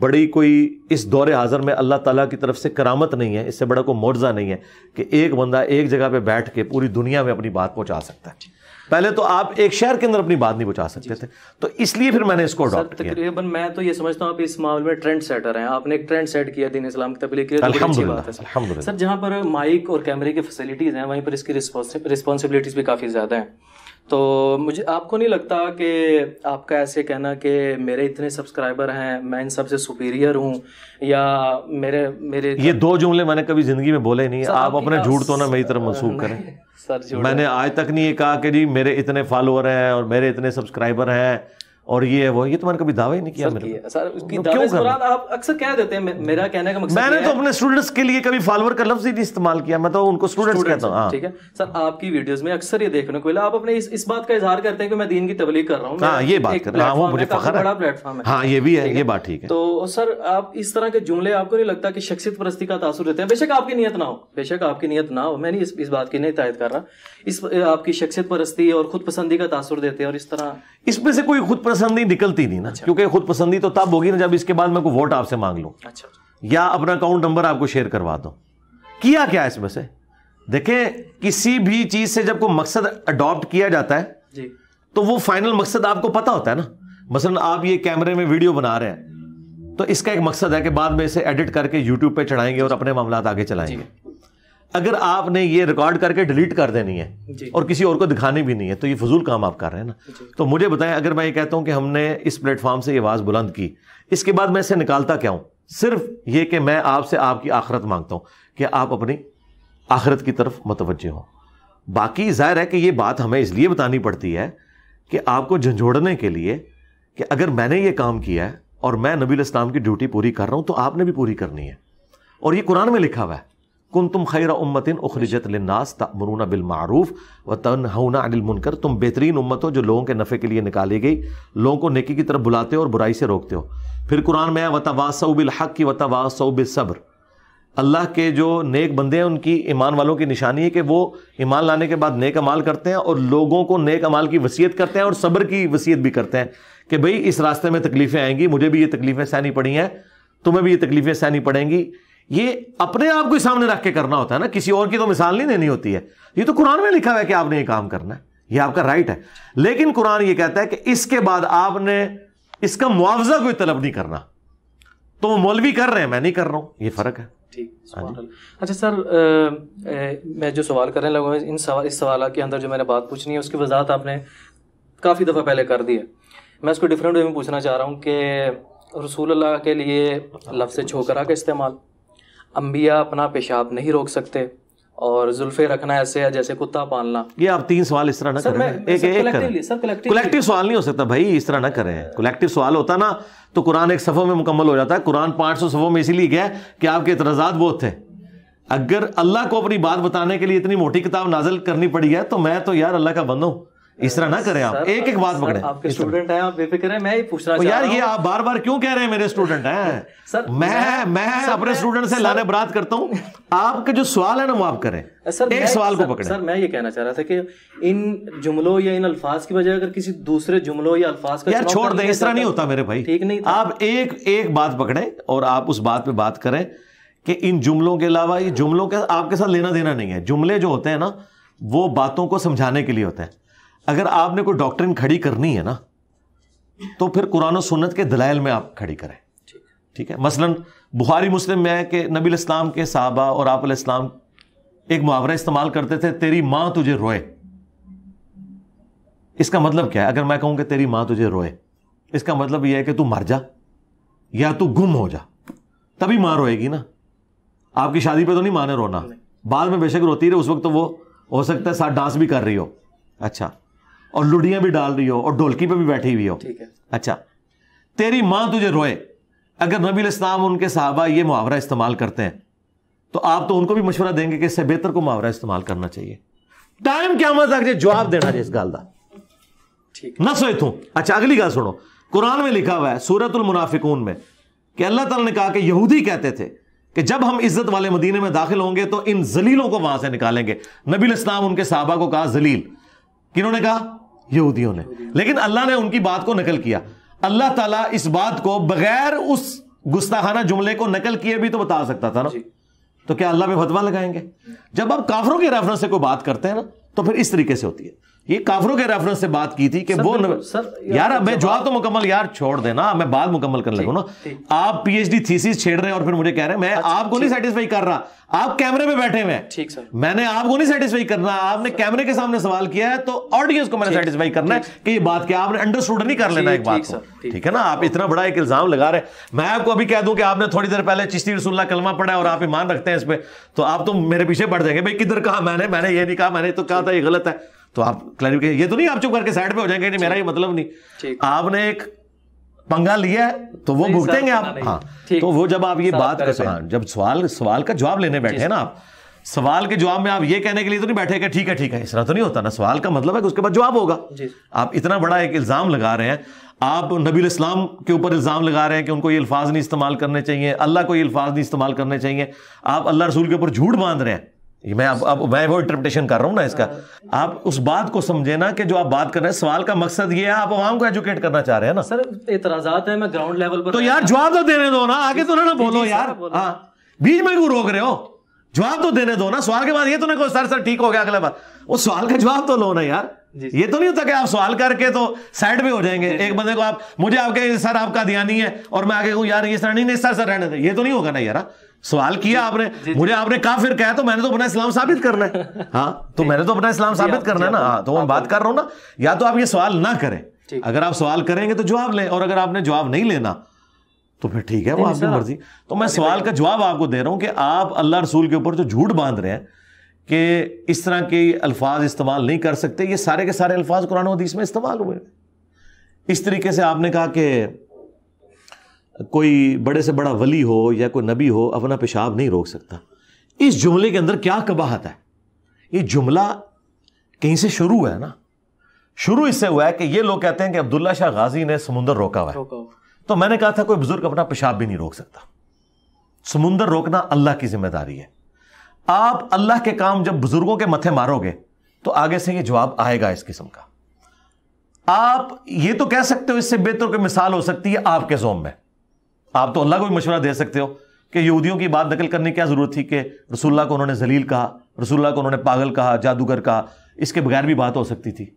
बड़ी कोई इस दौर हाज़र में अल्लाह ताला की तरफ से करामत नहीं है इससे बड़ा कोई मुआवजा नहीं है कि एक बंदा एक जगह पे बैठ के पूरी दुनिया में अपनी बात पहुंचा सकता है पहले तो आप एक शहर के अंदर अपनी बात नहीं पहुंचा सकते थे तो इसलिए फिर मैंने इसको अडॉप्ट किया तकरीबन मैं तो ये समझता हूँ आप इस मामले में ट्रेंड सेटर हैं आपने एक ट्रेंड सेट किया दीन इस्लाम की तबली तो सर जहाँ पर माइक और कैमरे की फैसिलिटीज़ हैं वहीं पर इसकी रिस्पॉन्सिबिलिटीज़ भी काफ़ी ज़्यादा है तो मुझे आपको नहीं लगता कि आपका ऐसे कहना कि मेरे इतने सब्सक्राइबर हैं मैं इन सबसे सुपीरियर हूँ या मेरे मेरे ये दो जुमले मैंने कभी ज़िंदगी में बोले नहीं आप अपने झूठ तो ना मेरी तरफ मनसूख करें सर मैंने आज तक नहीं ये कहा कि जी मेरे इतने फॉलोअर हैं और मेरे इतने सब्सक्राइबर हैं और ये है वो ये तो मैंने कभी दावा ही नहीं किया सर मेरे सर उसकी तो क्यों कर आप अक्सर कह देते हैं मेरा कहने का मकसद मैंने तो अपने स्टूडेंट्स के लिए कभी फॉलोअर का लफ्ज ही नहीं इस्तेमाल किया मैं तो उनको स्टूडेंट्स कहता हूँ हाँ। ठीक है सर आपकी वीडियोस में अक्सर ये देखने को मिला आप अपने इस, इस बात का इजहार करते हैं कि मैं दीन की तबलीग कर रहा हूँ हाँ ये बात कर रहा हूँ हाँ, मुझे फखर बड़ा प्लेटफॉर्म है हाँ ये भी है ये बात ठीक है तो सर आप इस तरह के जुमले आपको नहीं लगता कि शख्सियत परस्ती का तासुर देते हैं बेशक आपकी नीयत ना हो बेशक आपकी नीयत ना हो मैं नहीं इस बात की नहीं तायद कर रहा इस आपकी शख्सियत परस्ती और खुद पसंदी का तासुर देते हैं और इस तरह इसमें से कोई खुद पसंदी निकलती नहीं ना अच्छा। क्योंकि खुद पसंदी तो तब होगी ना जब इसके बाद मैं कोई वोट आपसे मांग लू अच्छा, अच्छा। या अपना अकाउंट नंबर आपको शेयर करवा दो किया क्या इसमें से देखें किसी भी चीज से जब कोई मकसद अडॉप्ट किया जाता है जी। तो वो फाइनल मकसद आपको पता होता है ना मसलन आप ये कैमरे में वीडियो बना रहे हैं तो इसका एक मकसद है कि बाद में इसे एडिट करके यूट्यूब पे चढ़ाएंगे और अपने मामला आगे चलाएंगे अगर आपने ये रिकॉर्ड करके डिलीट कर देनी है और किसी और को दिखानी भी नहीं है तो ये फजूल काम आप कर रहे हैं ना तो मुझे बताएं अगर मैं ये कहता हूँ कि हमने इस प्लेटफॉर्म से ये आवाज़ बुलंद की इसके बाद मैं इसे निकालता क्या हूँ सिर्फ ये कि मैं आपसे आपकी आखरत मांगता हूँ कि आप अपनी आखरत की तरफ मतवजह हों बाकी जाहिर है कि ये बात हमें इसलिए बतानी पड़ती है कि आपको झंझोड़ने के लिए कि अगर मैंने ये काम किया है और मैं नबी इस्लाम की ड्यूटी पूरी कर रहा हूँ तो आपने भी पूरी करनी है और ये कुरान में लिखा हुआ है कुन तुम खैर उम्मतिन उखरिजत लन्नास तमरूना बिलमारूफ व तनहना अनिलमुनकर तुम बेहतरीन उम्मत हो जो लोगों के नफ़े के लिए निकाली गई लोगों को नेकी की तरफ बुलाते हो और बुराई से रोकते हो फिर कुरान में आया वतवासऊ हक़ की वतवासऊ सब्र अल्लाह के जो नेक बंदे हैं उनकी ईमान वालों की निशानी है कि वो ईमान लाने के बाद नेक अमाल करते हैं और लोगों को नेक अमाल की वसीयत करते हैं और सब्र की वसीयत भी करते हैं कि भाई इस रास्ते में तकलीफ़ें आएंगी मुझे भी ये तकलीफ़ें सहनी पड़ी हैं तुम्हें भी ये तकलीफ़ें सहनी पड़ेंगी ये अपने आप को सामने रख के करना होता है ना किसी और की तो मिसाल नहीं देनी होती है ये तो कुरान में लिखा हुआ है कि आपने ये काम करना है ये आपका राइट है लेकिन कुरान ये कहता है कि इसके बाद आपने इसका मुआवजा कोई तलब नहीं करना तो वो मौलवी कर रहे हैं मैं नहीं कर रहा हूं ये फ़र्क है ठीक हाँ अच्छा सर आ, ए, मैं जो सवाल करने लगा इन सवाल इस सवाल के अंदर जो मैंने बात पूछनी है उसकी वजाहत आपने काफ़ी दफ़ा पहले कर दी है मैं उसको डिफरेंट वे में पूछना चाह रहा हूँ कि रसूल के लिए लफ्ज़ छोकरा का इस्तेमाल अम्बिया अपना पेशाब नहीं रोक सकते और जुल्फे रखना ऐसे है जैसे कुत्ता पालना ये आप तीन सवाल इस तरह ना करें एक एक कर कलेक्टिव सवाल नहीं हो सकता भाई इस तरह ना करें कलेक्टिव सवाल होता ना तो कुरान एक सफ़ों में मुकम्मल हो जाता है कुरान पांच सौ सफ़ों में इसीलिए गया कि आपके इतराजात बहुत थे अगर अल्लाह को अपनी बात बताने के लिए इतनी मोटी किताब नाजल करनी पड़ी है तो मैं तो यार अल्लाह का बंदू इस तरह ना करें आप एक एक बात पकड़े आपके स्टूडेंट हैं आप बेफिक्र हैं मैं ही पूछ रहा हूँ यार ये आप बार बार क्यों कह रहे हैं मेरे स्टूडेंट हैं सर मैं मैं अपने स्टूडेंट से लाने बरात करता हूं आपके जो सवाल है ना वो आप करें सर एक सवाल को पकड़े सर मैं ये कहना चाह रहा था कि इन जुमलों या इन अल्फाज की वजह अगर किसी दूसरे जुमलों या अल्फाज का यार छोड़ दें इस तरह नहीं होता मेरे भाई ठीक नहीं आप एक एक बात पकड़े और आप उस बात पर बात करें कि इन जुमलों के अलावा ये जुमलों के आपके साथ लेना देना नहीं है जुमले जो होते हैं ना वो बातों को समझाने के लिए होते हैं अगर आपने कोई डॉक्ट्रिन खड़ी करनी है ना तो फिर कुरान सुनत के दलाइल में आप खड़ी करें ठीक है मसलन बुखारी मुस्लिम में है कि नबी इस्लाम के साहबा और आप इस्लाम एक मुहावरा इस्तेमाल करते थे तेरी माँ तुझे रोए इसका मतलब क्या है अगर मैं कहूँ कि तेरी माँ तुझे रोए इसका मतलब यह है कि तू मर जा या तू गुम हो जा तभी मां रोएगी ना आपकी शादी पर तो नहीं माने रोना बाद में बेशक रोती रहे उस वक्त तो वो हो सकता है साथ डांस भी कर रही हो अच्छा और लुडियां भी डाल रही हो और ढोलकी पे भी बैठी हुई हो ठीक है अच्छा तेरी मां तुझे रोए अगर नबी इस्लाम उनके साहबा ये मुहावरा इस्तेमाल करते हैं तो आप तो उनको भी मशवरा देंगे कि इससे बेहतर को मुहावरा इस्तेमाल करना चाहिए टाइम क्या मत आगे जवाब देना इस गाल का ठीक ना सोए तू अच्छा अगली गाल सुनो कुरान में लिखा हुआ है सूरतुल मुनाफिकून में कि अल्लाह तला ने कहा कि यहूदी कहते थे कि जब हम इज्जत वाले मदीने में दाखिल होंगे तो इन जलीलों को वहां से निकालेंगे नबी इस्लाम उनके साहबा को कहा जलील किन्होंने कहा यहूदियों ने लेकिन अल्लाह ने उनकी बात को नकल किया अल्लाह ताला इस बात को बगैर उस गुस्ताखाना जुमले को नकल किए भी तो बता सकता था ना तो क्या अल्लाह पे फतवा लगाएंगे जब आप काफरों के रेफरेंस से कोई बात करते हैं ना तो फिर इस तरीके से होती है ये काफरों के रेफरेंस से बात की थी कि वो न... सर यार मैं जवाब तो मुकम्मल यार छोड़ देना मैं बात मुकम्मल करने लगू ना आप पीएचडी थीसिस छेड़ रहे हैं और फिर मुझे कह रहे हैं मैं अच्छा, आपको नहीं सेटिस्फाई कर रहा आप कैमरे में बैठे हुए हैं ठीक सर मैंने आपको नहीं सेटिस्फाई करना आपने कैमरे के सामने सवाल किया है तो ऑडियंस को मैंने सेटिस्फाई करना है कि ये बात क्या आपने अंडरस्टूड नहीं कर लेना एक बात ठीक है ना आप इतना बड़ा एक इल्जाम लगा रहे मैं आपको अभी कह दूं कि आपने थोड़ी देर पहले चिश्ती रसुल्ला कलमा पढ़ा और आप ईमान रखते हैं इस पर तो आप तो मेरे पीछे पड़ जाएंगे भाई किधर कहा मैंने मैंने ये नहीं कहा मैंने तो कहा था यह गलत है तो आप क्लैरिफिकेशन ये तो नहीं आप चुप करके साइड पे हो जाएंगे नहीं मेरा ये मतलब नहीं आपने एक पंगा लिया है तो वो भुगतेंगे आप हाँ तो वो जब आप ये बात कर हाँ, जब सवाल सवाल का जवाब लेने बैठे हैं ना आप सवाल के जवाब में आप ये कहने के लिए तो नहीं बैठे ठीक है ठीक है इस तरह तो नहीं होता ना सवाल का मतलब है कि उसके बाद जवाब होगा आप इतना बड़ा एक इल्ज़ाम लगा रहे हैं आप नबी इस्लाम के ऊपर इल्ज़ाम लगा रहे हैं कि उनको ये अल्फाज नहीं इस्तेमाल करने चाहिए अल्लाह को ये अल्फाज नहीं इस्तेमाल करने चाहिए आप अल्लाह रसूल के ऊपर झूठ बांध रहे हैं मैं अब अब मैं वो इंटरप्रिटेशन कर रहा हूँ ना इसका हाँ। आप उस बात को समझे ना कि जो आप बात कर रहे हैं सवाल का मकसद ये है आप आवाम को एजुकेट करना चाह रहे हैं ना सर एतराजात है मैं ग्राउंड लेवल पर तो यार जवाब तो देने दो ना आगे तो ना ना बोलो यार हाँ, बीच में क्यों रोक रहे हो जवाब तो देने दो ना सवाल के बाद ये तो ना कहो सर सर ठीक हो गया अगला बार वो सवाल का जवाब तो लो ना यार ये तो नहीं होता कि आप सवाल करके तो साइड में हो जाएंगे एक बंदे को आप मुझे आपके सर आपका ध्यान नहीं है और मैं आगे कहूँ यार ये सर नहीं नहीं सर सर रहने दे ये तो नहीं होगा ना यार हाँ। सवाल किया आपने मुझे आपने काफिर कहा तो मैंने तो अपना इस्लाम साबित करना है हाँ तो मैंने तो अपना इस्लाम साबित करना है ना हाँ तो मैं बात कर रहा हूं ना या तो आप ये सवाल ना करें अगर आप सवाल करेंगे तो जवाब लें और अगर आपने जवाब नहीं लेना तो फिर ठीक है वो आपकी मर्जी तो मैं सवाल का जवाब आपको दे रहा हूं कि आप अल्लाह रसूल के ऊपर जो झूठ बांध रहे हैं कि इस तरह के अल्फाज इस्तेमाल नहीं कर सकते ये सारे के सारे अल्फाज कुरान हदीस में इस्तेमाल हुए इस तरीके से आपने कहा कि कोई बड़े से बड़ा वली हो या कोई नबी हो अपना पेशाब नहीं रोक सकता इस जुमले के अंदर क्या कबाहत है ये जुमला कहीं से शुरू है ना शुरू इससे हुआ है कि ये लोग कहते हैं कि अब्दुल्ला शाह गाजी ने समुंदर रोका हुआ है तो मैंने कहा था कोई बुजुर्ग अपना पेशाब भी नहीं रोक सकता समुंदर रोकना अल्लाह की जिम्मेदारी है आप अल्लाह के काम जब बुजुर्गों के मथे मारोगे तो आगे से ये जवाब आएगा इस किस्म का आप ये तो कह सकते हो इससे बेहतर कोई मिसाल हो सकती है आपके जोम में आप तो अल्लाह को भी मशवरा दे सकते हो कि यहूदियों की बात नकल करने की क्या ज़रूरत थी कि रसुल्ला को उन्होंने जलील कहा रसुल्ला को उन्होंने पागल कहा जादूगर कहा इसके बगैर भी बात हो सकती थी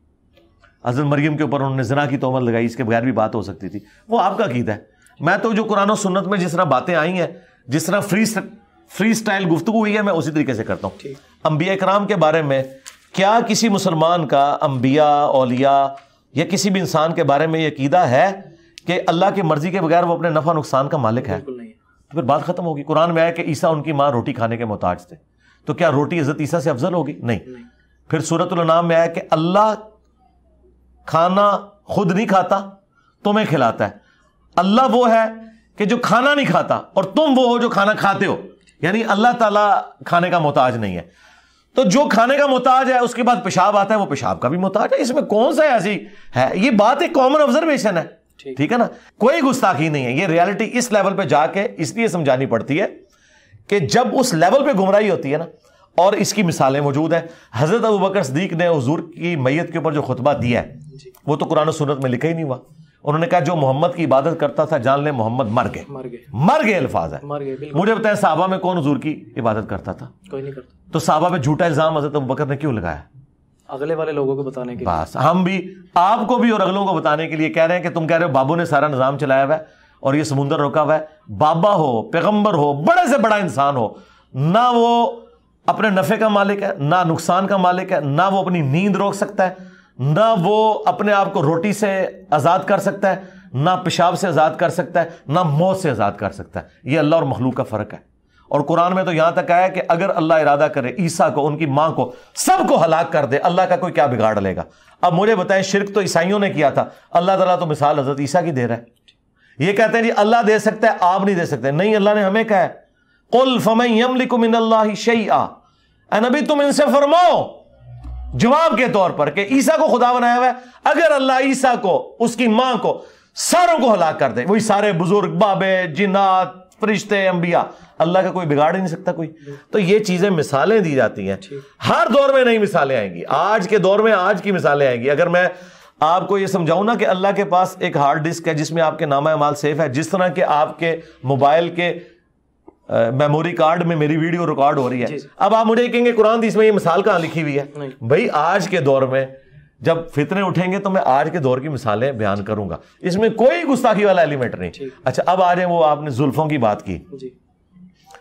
अजर मरियम के ऊपर उन्होंने जना की तोमत लगाई इसके बगैर भी बात हो सकती थी वो आपका अकीदा है मैं तो जो कुरान और सुन्नत में जिस तरह बातें आई हैं जिस तरह फ्री फ्री स्टाइल गुफ्तु हुई है मैं उसी तरीके से करता हूँ अम्बिया कराम के बारे में क्या किसी मुसलमान का अम्बिया ओलिया या किसी भी इंसान के बारे में यह अकीदा है कि अल्लाह की मर्जी के बगैर वो अपने नफा नुकसान का मालिक है तो फिर बात खत्म होगी कुरान में आया कि ईसा उनकी माँ रोटी खाने के मोहताज थे तो क्या रोटी इज्जत ईसा से अफजल होगी नहीं, फिर सूरत में आया कि अल्लाह खाना खुद नहीं खाता तुम्हें खिलाता है अल्लाह वो है कि जो खाना नहीं खाता और तुम वो हो जो खाना खाते हो यानी अल्लाह ताला खाने का मोहताज नहीं है तो जो खाने का मोहताज है उसके बाद पेशाब आता है वो पेशाब का भी मोहताज है इसमें कौन सा ऐसी है ये बात एक कॉमन ऑब्जर्वेशन है ठीक है ना कोई गुस्ताखी नहीं है ये रियलिटी इस लेवल पे जाके इसलिए समझानी पड़ती है कि जब उस लेवल पे गुमराही होती है ना और इसकी मिसालें मौजूद हैं हज़रत अबू बकर सदीक ने हजूर की मैयत के ऊपर जो खुतबा दिया है वो तो कुरान सुनत में लिखा ही नहीं हुआ उन्होंने कहा जो मोहम्मद की इबादत करता था जान ले मोहम्मद मर गए मर गए अल्फाज है मुझे बताया साहबा में कौन हजूर की इबादत करता था कोई नहीं करता तो साहबा में झूठा इल्ज़ाम हजरत अबू बकर ने क्यों लगाया अगले वाले लोगों को बताने के पास हम भी आपको भी और अगलों को बताने के लिए कह रहे हैं कि तुम कह रहे हो बाबू ने सारा निज़ाम चलाया हुआ है और ये समुंदर रोका हुआ है बाबा हो पैगंबर हो बड़े से बड़ा इंसान हो ना वो अपने नफ़े का मालिक है ना नुकसान का मालिक है ना वो अपनी नींद रोक सकता है ना वो अपने आप को रोटी से आज़ाद कर सकता है ना पेशाब से आज़ाद कर सकता है ना मौत से आज़ाद कर सकता है ये अल्लाह और मखलूक का फ़र्क है और कुरान में तो यहां तक आया कि अगर अल्लाह इरादा करे ईसा को उनकी मां को सबको हलाक कर दे अल्लाह का कोई क्या बिगाड़ लेगा अब मुझे बताएं शिरक तो ईसाइयों ने किया था अल्लाह तला तो मिसाल हजरत ईसा की दे रहा है ये कहते हैं जी अल्लाह दे सकता है आप नहीं दे सकते नहीं अल्लाह ने हमें कहा कुल फमयम शैया तुम इनसे फरमाओ जवाब के तौर पर कि ईसा को खुदा बनाया हुआ है अगर अल्लाह ईसा को उसकी मां को सारों को हलाक कर दे वही सारे बुजुर्ग बाबे जिनात फरिश्ते अंबिया अल्लाह का कोई बिगाड़ ही नहीं सकता कोई तो ये चीज़ें मिसालें दी जाती हैं हर दौर में नई मिसालें आएंगी आज के दौर में आज की मिसालें आएंगी अगर मैं आपको यह समझाऊं ना कि अल्लाह के पास एक हार्ड डिस्क है जिसमें आपके नामा माल सेफ है जिस तरह के आपके मोबाइल के मेमोरी कार्ड में मेरी वीडियो रिकॉर्ड हो रही है अब आप मुझे कहेंगे कुरान दी इसमें ये मिसाल कहाँ लिखी हुई है भाई आज के दौर में जब फितने उठेंगे तो मैं आज के दौर की मिसालें बयान करूंगा इसमें कोई गुस्ताखी वाला एलिमेंट नहीं अच्छा अब आ रहे हैं वो आपने जुल्फों की बात की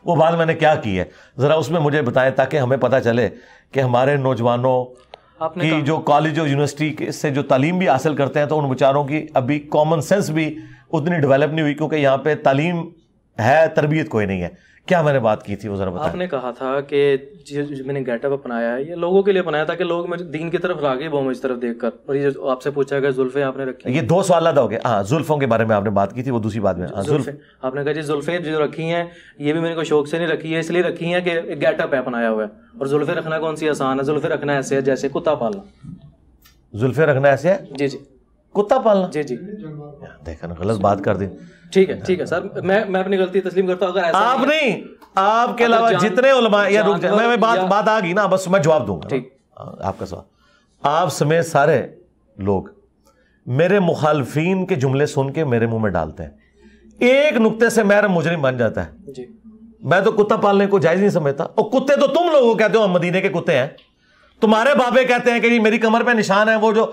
वो बाल मैंने क्या की है ज़रा उसमें मुझे बताएं ताकि हमें पता चले कि हमारे नौजवानों की जो कॉलेज और यूनिवर्सिटी से जो तालीम भी हासिल करते हैं तो उन बेचारों की अभी कॉमन सेंस भी उतनी डेवलप नहीं हुई क्योंकि यहाँ पे तालीम है तरबियत कोई नहीं है क्या मैंने बात की थी वो जरा बताएं आपने कहा था कि मैंने गेटअप अपनाया है ये लोगों के लिए अपनाया था कि लोग मुझे दीन की तरफ रागे वो मुझे तरफ देखकर और ये आपसे पूछा गया जुल्फे आपने रखी ये दो सवाल हो गए हाँ जुल्फों के बारे में आपने बात की थी वो दूसरी बात में हाँ, जुल्फे आपने कहा जी जुल्फे जो रखी हैं ये भी मेरे को शौक से नहीं रखी है इसलिए रखी है कि गेटअप है अपनाया हुआ है और जुल्फे रखना कौन सी आसान है जुल्फे रखना ऐसे है जैसे कुत्ता पालना जुल्फे रखना ऐसे है जी जी कुत्ता पालना जी जी देखा ना गलत बात कर दी ठीक है ठीक है सर मैं मैं अपनी गलती तस्लीम करता हूँ अगर ऐसा आप नहीं, आपके अलावा जितने या रुक जाए मैं, बात बात आ गई ना बस मैं जवाब दूंगा ठीक हाँ, आपका सवाल आप समेत सारे लोग मेरे मुखालफिन के जुमले सुन के मेरे मुंह में डालते हैं एक नुक्ते से मेरा मुजरिम बन जाता है जी मैं तो कुत्ता पालने को जायज नहीं समझता और कुत्ते तो तुम लोगों कहते हो मदीने के कुत्ते हैं तुम्हारे बाबे कहते हैं कि जी मेरी कमर पे निशान है वो जो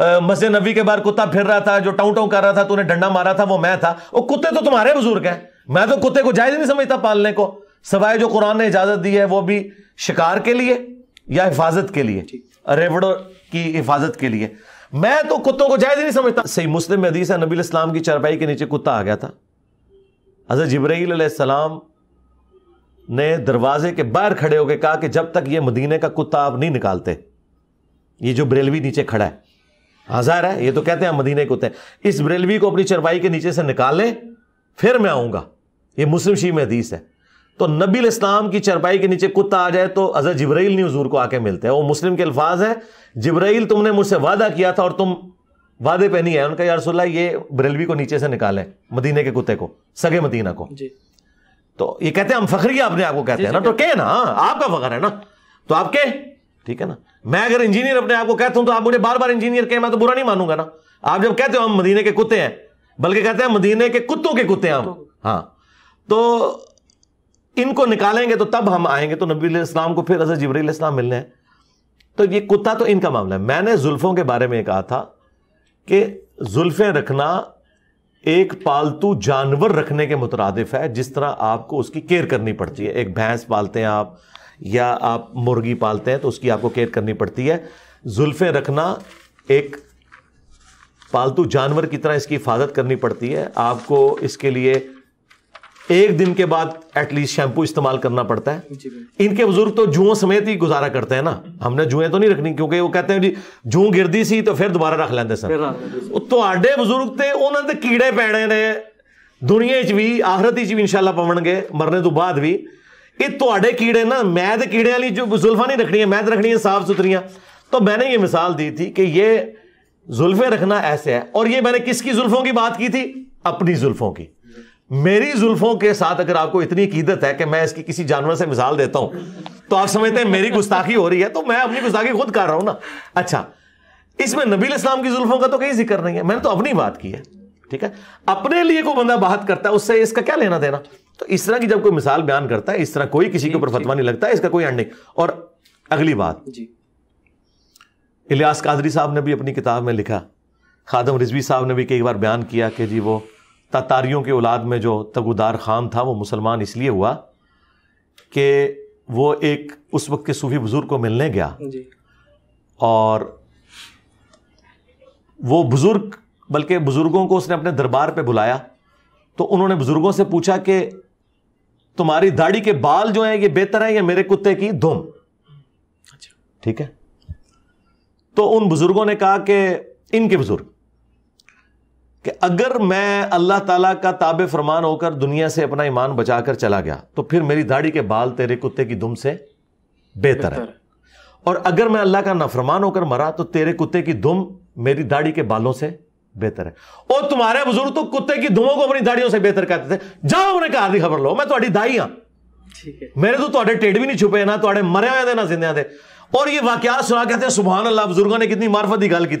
मस्जिद नबी के बाहर कुत्ता फिर रहा था जो टाउ टाउ कर रहा था तूने डंडा मारा था वो मैं था वो कुत्ते तो तुम्हारे बुजुर्ग हैं मैं तो कुत्ते को जायज नहीं समझता पालने को सवाए जो कुरान ने इजाजत दी है वो भी शिकार के लिए या हिफाजत के लिए रेवड़ो की हिफाजत के लिए मैं तो कुत्तों को जायज नहीं समझता सही मुस्लिम अदीस है नबी इस्लाम की चरपाई के नीचे कुत्ता आ गया था अजर जबरीसलाम ने दरवाजे के बाहर खड़े होकर कहा कि जब तक ये मदीने का कुत्ता आप नहीं निकालते ये जो बरेलवी नीचे खड़ा है हजार है ये तो कहते हैं मदीने के होते हैं इस बरेलवी को अपनी चरपाई के नीचे से निकाले फिर मैं आऊंगा ये मुस्लिम शी में हदीस है तो नबी इस्लाम की चरपाई के नीचे कुत्ता आ जाए तो अजर जबराइल नहीं हजूर को आके मिलते हैं वो मुस्लिम के अल्फाज हैं जबराइल तुमने मुझसे वादा किया था और तुम वादे पे नहीं है उनका यार रसोल्ला ये बरेलवी को नीचे से निकाले मदीने के कुत्ते को सगे मदीना को तो ये कहते हैं हम फखरिया अपने आपको कहते हैं ना तो कहे ना आपका फखर है ना तो आप कहे ठीक है ना मैं अगर इंजीनियर अपने आप को कहता हूं तो आप मुझे बार बार इंजीनियर कहें मैं तो बुरा नहीं मानूंगा ना आप जब कहते हो हम मदीने के कुत्ते हैं बल्कि कहते हैं मदीने के कुत्तों के कुत्ते हैं हम हाँ तो इनको निकालेंगे तो तब हम आएंगे तो नबी इस्लाम को फिर हजरत जबरी इस्लाम मिलने हैं तो ये कुत्ता तो इनका मामला है मैंने जुल्फों के बारे में कहा था कि जुल्फें रखना एक पालतू जानवर रखने के मुतरदफ है जिस तरह आपको उसकी केयर करनी पड़ती है एक भैंस पालते हैं आप या आप मुर्गी पालते हैं तो उसकी आपको केयर करनी पड़ती है जुल्फ़ें रखना एक पालतू जानवर की तरह इसकी हिफाजत करनी पड़ती है आपको इसके लिए एक दिन के बाद एटलीस्ट शैम्पू इस्तेमाल करना पड़ता है इनके बुजुर्ग तो जुओं समेत ही गुजारा करते हैं ना हमने जुएं तो नहीं रखनी क्योंकि वो कहते हैं जी जू गिरदी सी तो फिर दोबारा रख लेंगे सर तो आडे बुजुर्ग थे उन्होंने कीड़े पैने ने दुनिया भी ਵੀ ਆਖਰਤ 'ਚ ਵੀ ਇਨਸ਼ਾਅੱਲਾ ਪਵਣਗੇ ਮਰਨੇ ਤੋਂ ਬਾਅਦ तो कीड़े ना मैं तो कीड़े वाली जो जुल्फा नहीं रखनी है मैं तो रखनी है साफ सुथरियाँ तो मैंने ये मिसाल दी थी कि ये जुल्फे रखना ऐसे है और ये मैंने किसकी जुल्फों की बात की थी अपनी जुल्फों की मेरी जुल्फों के साथ अगर आपको इतनी कीदत है कि मैं इसकी किसी जानवर से मिसाल देता हूं तो आप समझते हैं मेरी गुस्ताखी हो रही है तो मैं अपनी गुस्ताखी खुद कर रहा हूं ना अच्छा इसमें नबील इस्लाम की जुल्फों का तो कहीं जिक्र नहीं है मैंने तो अपनी बात की है ठीक है अपने लिए कोई बंदा बात करता है उससे इसका क्या लेना देना तो इस तरह की जब कोई मिसाल बयान करता है इस तरह कोई किसी के ऊपर फतवा नहीं लगता है इसका कोई एंड नहीं और अगली बात इलियास कादरी साहब ने भी अपनी किताब में लिखा खादम रिजवी साहब ने भी कई बार बयान किया कि जी वो तातारियों के औलाद में जो तगुदार खाम था वो मुसलमान इसलिए हुआ कि वो एक उस वक्त के सूफी बुज़ुर्ग को मिलने गया और वो बुज़ुर्ग बल्कि बुज़ुर्गों को उसने अपने दरबार पे बुलाया तो उन्होंने बुज़ुर्गों से पूछा कि तुम्हारी दाढ़ी के बाल जो हैं ये बेहतर है या मेरे कुत्ते की धुम अच्छा ठीक है तो उन बुजुर्गों ने कहा कि इनके बुजुर्ग कि अगर मैं अल्लाह ताला का ताबे फरमान होकर दुनिया से अपना ईमान बचाकर चला गया तो फिर मेरी दाढ़ी के बाल तेरे कुत्ते की दुम से बेहतर है और अगर मैं अल्लाह का नाफरमान होकर मरा तो तेरे कुत्ते की धुम मेरी दाढ़ी के बालों से बेहतर है और तुम्हारे बुजुर्ग तो कुत्ते की धुओं को अपनी दाढ़ियों से बेहतर कहते थे जाओ अपने घर खबर लो मैं थोड़ी दाई हाँ मेरे तो थोड़े टेढ़ भी नहीं छुपे ना थोड़े मरे हुए थे ना जिंदे थे और ये वाकया सुना कहते हैं सुबह अल्लाह बुजुर्गों ने कितनी मार्फत की गल की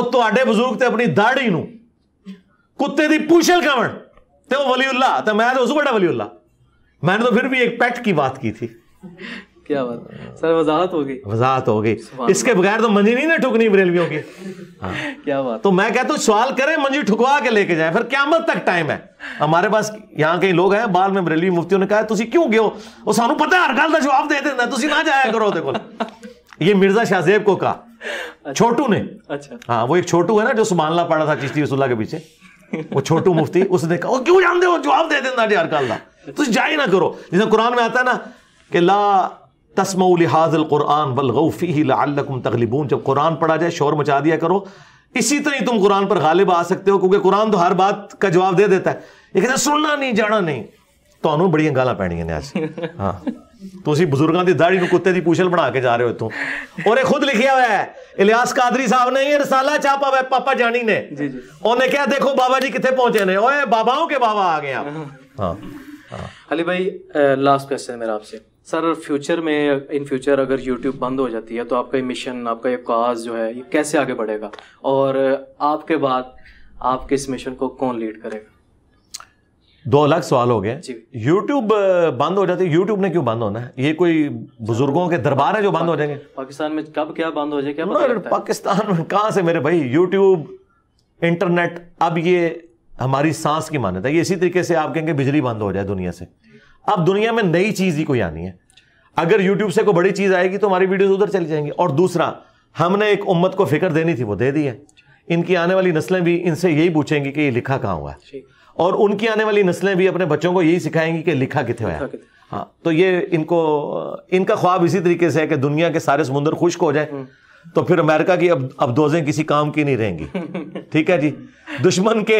और थोड़े बुजुर्ग थे अपनी दाढ़ी न कुत्ते की पूछल कमण तो वलीउल्ला तो मैं तो उस बड़ा वलीउल्ला मैंने तो फिर भी एक पेट की बात की थी क्या बात सर वजाहत हो गई वजाहत हो गई इसके बगैर तो मंजी नहीं ना ठुकनी बरेलवियों की हाँ। क्या बात तो मैं कहता हूँ सवाल करें मंजी ठुकवा के लेके जाए फिर क्यामत तक टाइम है हमारे पास यहाँ कई लोग हैं बाल में बरेलवी मुफ्तियों ने कहा तुम क्यों गए हो और सानू पता हर गल का जवाब दे देना तुम ना जाया करो देखो ये मिर्जा शाहजेब को कहा अच्छा। छोटू ने अच्छा हाँ वो एक छोटू है ना जो सुमानला पड़ा था चिश्ती वसूला के पीछे वो छोटू मुफ्ती उसने कहा क्यों जानते हो जवाब दे देना जी हर गल का तुम जाए ना करो जिसने कुरान में आता है ना कि ला तस्मऊ लिहाजल कुरान वलगफ़ी लकुम तगलिबून जब कुरान पढ़ा जाए शोर मचा दिया करो इसी तरह ही तुम कुरान पर गालिब आ सकते हो क्योंकि कुरान तो हर बात का जवाब दे देता है ये कहते सुनना नहीं जाना नहीं ਤੁਹਾਨੂੰ ਬੜੀਆਂ ਗਾਲਾਂ ਪੈਣੀਆਂ ਨੇ ਅੱਜ ਹਾਂ ਤੁਸੀਂ ਬਜ਼ੁਰਗਾਂ ਦੀ ਦਾੜੀ ਨੂੰ ਕੁੱਤੇ ਦੀ ਪੂਛਲ ਬਣਾ ਕੇ ਜਾ ਰਹੇ ਹੋ ਇਤੋਂ ਔਰ ਇਹ ਖੁਦ ਲਿਖਿਆ ਹੋਇਆ ਹੈ ਇਲਿਆਸ ਕਾਦਰੀ ਸਾਹਿਬ ਨੇ ਇਹ ਰਸਾਲਾ ਛਾਪਾ ਹੋਇਆ ਪਾਪਾ ਜਾਨੀ ਨੇ ਜੀ ਜੀ ਉਹਨੇ ਕਿਹਾ ਦੇਖੋ ਬਾਬਾ ਜੀ ਕਿੱਥੇ ਪਹੁੰਚੇ ਨੇ ਓਏ ਬਾਬਾओं के ਬਾਬਾ ਆ ਗਏ ਆਪ ਹਾਂ अली भाई लास्ट क्वेश्चन है मेरा आपसे सर फ्यूचर में इन फ्यूचर अगर यूट्यूब बंद हो जाती है तो आपका मिशन आपका ये काज जो है ये कैसे आगे बढ़ेगा और आपके बाद आपके इस मिशन को कौन लीड करेगा दो अलग सवाल हो गए यूट्यूब बंद हो जाती है यूट्यूब ने क्यों बंद होना है ये कोई बुजुर्गों के दरबार है जो बंद हो जाएंगे पाकिस्तान में कब क्या बंद हो जाए क्या पाकिस्तान में कहाँ से मेरे भाई यूट्यूब इंटरनेट अब ये हमारी सांस की मान्यता ये इसी तरीके से आप कहेंगे बिजली बंद हो जाए दुनिया से अब दुनिया में नई चीज़ ही कोई आनी है अगर यूट्यूब से कोई बड़ी चीज़ आएगी तो हमारी वीडियोस उधर चली जाएंगी और दूसरा हमने एक उम्मत को फिक्र देनी थी वो दे दी है इनकी आने वाली नस्लें भी इनसे यही पूछेंगी कि ये लिखा कहाँ हुआ है और उनकी आने वाली नस्लें भी अपने बच्चों को यही सिखाएंगी कि लिखा कितने हुआ है हाँ तो ये इनको इनका ख्वाब इसी तरीके से है कि दुनिया के सारे समुंदर खुश्क हो जाए हम्म। तो फिर अमेरिका की अब अबदोजें किसी काम की नहीं रहेंगी ठीक है जी दुश्मन के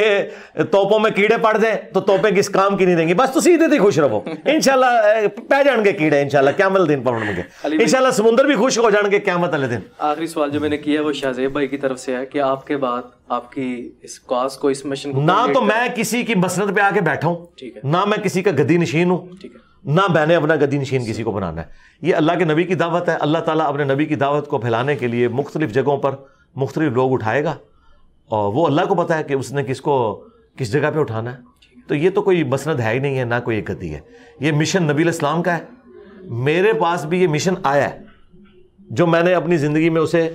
तोपों में कीड़े पड़ जाए तो तोपे किस काम की नहीं रहेंगी बस तो सीधे थे खुश रहो इनशाला पै जाएंगे कीड़े इनशाला क्या दिन पवनगे इनशाला समुद्र भी खुश हो जाएंगे क्या अले दिन आखिरी सवाल जो मैंने किया वो शाहजेब भाई की तरफ से है कि आपके बाद आपकी इस कॉज को इस मिशन को ना तो मैं किसी की मसरत पे आके बैठा हूँ ना मैं किसी का गदी नशीन हूँ ठीक है ना मैंने अपना गदी नशीन किसी को बनाना है ये अल्लाह के नबी की दावत है अल्लाह ताला अपने नबी की दावत को फैलाने के लिए मुख्तलिफ़ जगहों पर मुख्तलिफ लोग उठाएगा और वो अल्लाह को पता है कि उसने किसको किस जगह पर उठाना है तो ये तो कोई मसंद है ही नहीं है ना कोई एक गति है ये मिशन नबी इस्लाम का है मेरे पास भी ये मिशन आया है जो मैंने अपनी ज़िंदगी में उसे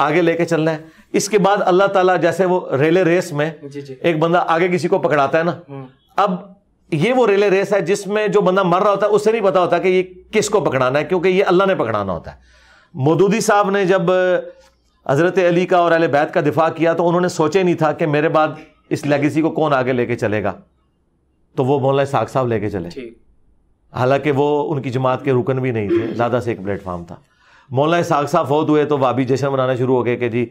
आगे ले कर चलना है इसके बाद अल्लाह ताला जैसे वो रेले रेस में जी जी। एक बंदा आगे किसी को पकड़ाता है ना हम्म। अब ये वो रिले रेस है जिसमें जो बंदा मर रहा होता है उसे नहीं पता होता कि ये किसको पकड़ाना है क्योंकि ये अल्लाह ने पकड़ाना होता है मदूदी साहब ने जब हज़रत अली का और अहल बैत का दिफा किया तो उन्होंने सोचे नहीं था कि मेरे बाद इस लेगेसी को कौन आगे लेके चलेगा तो वो मौलाना साग साहब लेके चले हालांकि वो उनकी जमात के रुकन भी नहीं थे ज़्यादा से एक प्लेटफॉर्म था मौलाना साग साहब फौत हुए तो वाबी जश्न मनाना शुरू हो गए कि जी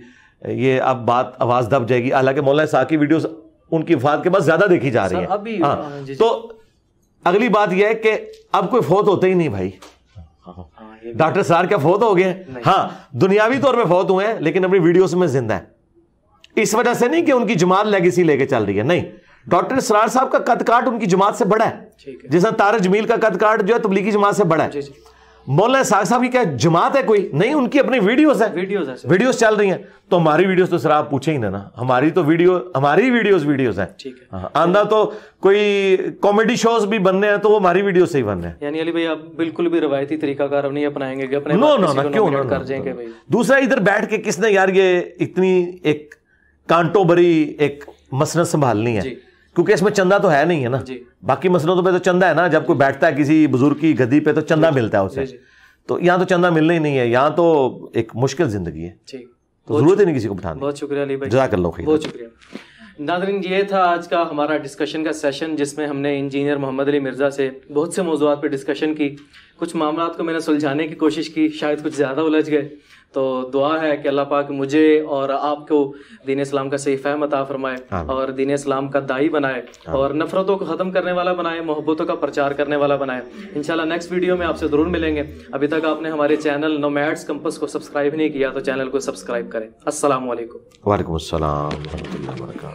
ये अब बात आवाज़ दब जाएगी हालांकि मौलाना साग की वीडियोस उनकी वफात के बाद ज्यादा देखी जा रही है हाँ, हाँ तो अगली बात यह है कि अब कोई फौत होते ही नहीं भाई हाँ, डॉक्टर सार क्या फौत हो गए हाँ दुनियावी तौर पर फौत हुए हैं लेकिन अपनी वीडियो में जिंदा है इस वजह से नहीं कि उनकी जमात लेगेसी लेके चल रही है नहीं डॉक्टर सरार साहब का कद उनकी जमात से बड़ा है जिस तरह तारज मील का कद काट जो है तबलीगी जमात से बड़ा है मौलाना साहब साहब की क्या जमात है कोई नहीं उनकी अपनी वीडियोस है वीडियोस है वीडियोस चल रही हैं तो हमारी वीडियोस तो सर आप पूछे ही ना ना हमारी तो वीडियो हमारी वीडियोस वीडियोस है ठीक है हाँ, आंधा तो कोई कॉमेडी शोज भी बनने हैं तो वो हमारी वीडियो से ही बनने हैं यानी अली भाई आप बिल्कुल भी रवायती तरीकाकार नहीं अपनाएंगे अपने नो नो ना क्यों ना कर जाएंगे भाई दूसरा इधर बैठ के किसने यार ये इतनी एक कांटो भरी एक मसनत संभालनी है क्योंकि इसमें चंदा तो है नहीं है ना बाकी मसलों तो पे तो चंदा है ना जब कोई बैठता है किसी बुजुर्ग की गद्दी पे तो चंदा मिलता है उसे तो यहाँ तो चंदा मिलना ही नहीं है यहाँ तो एक मुश्किल जिंदगी है तो जरूरत ही नहीं किसी को बताना बहुत शुक्रिया अली भाई जजाक बहुत शुक्रिया नादरीन ये था आज का हमारा डिस्कशन का सेशन जिसमें हमने इंजीनियर मोहम्मद अली मिर्ज़ा से बहुत से मौजूद पर डिस्कशन की कुछ मामला को मैंने सुलझाने की कोशिश की शायद कुछ ज़्यादा उलझ गए तो दुआ है कि अल्लाह पाक मुझे और आपको दीन इस्लाम का सही फ़हम अता फरमाए और दीन इस्लाम का दाई बनाए और नफ़रतों को ख़त्म करने वाला बनाए मोहब्बतों का प्रचार करने वाला बनाए इन नेक्स्ट वीडियो में आपसे ज़रूर मिलेंगे अभी तक आपने हमारे चैनल नोमैड्स कंपस को सब्सक्राइब नहीं किया तो चैनल को सब्सक्राइब करें असल वालेकुम वालेकुम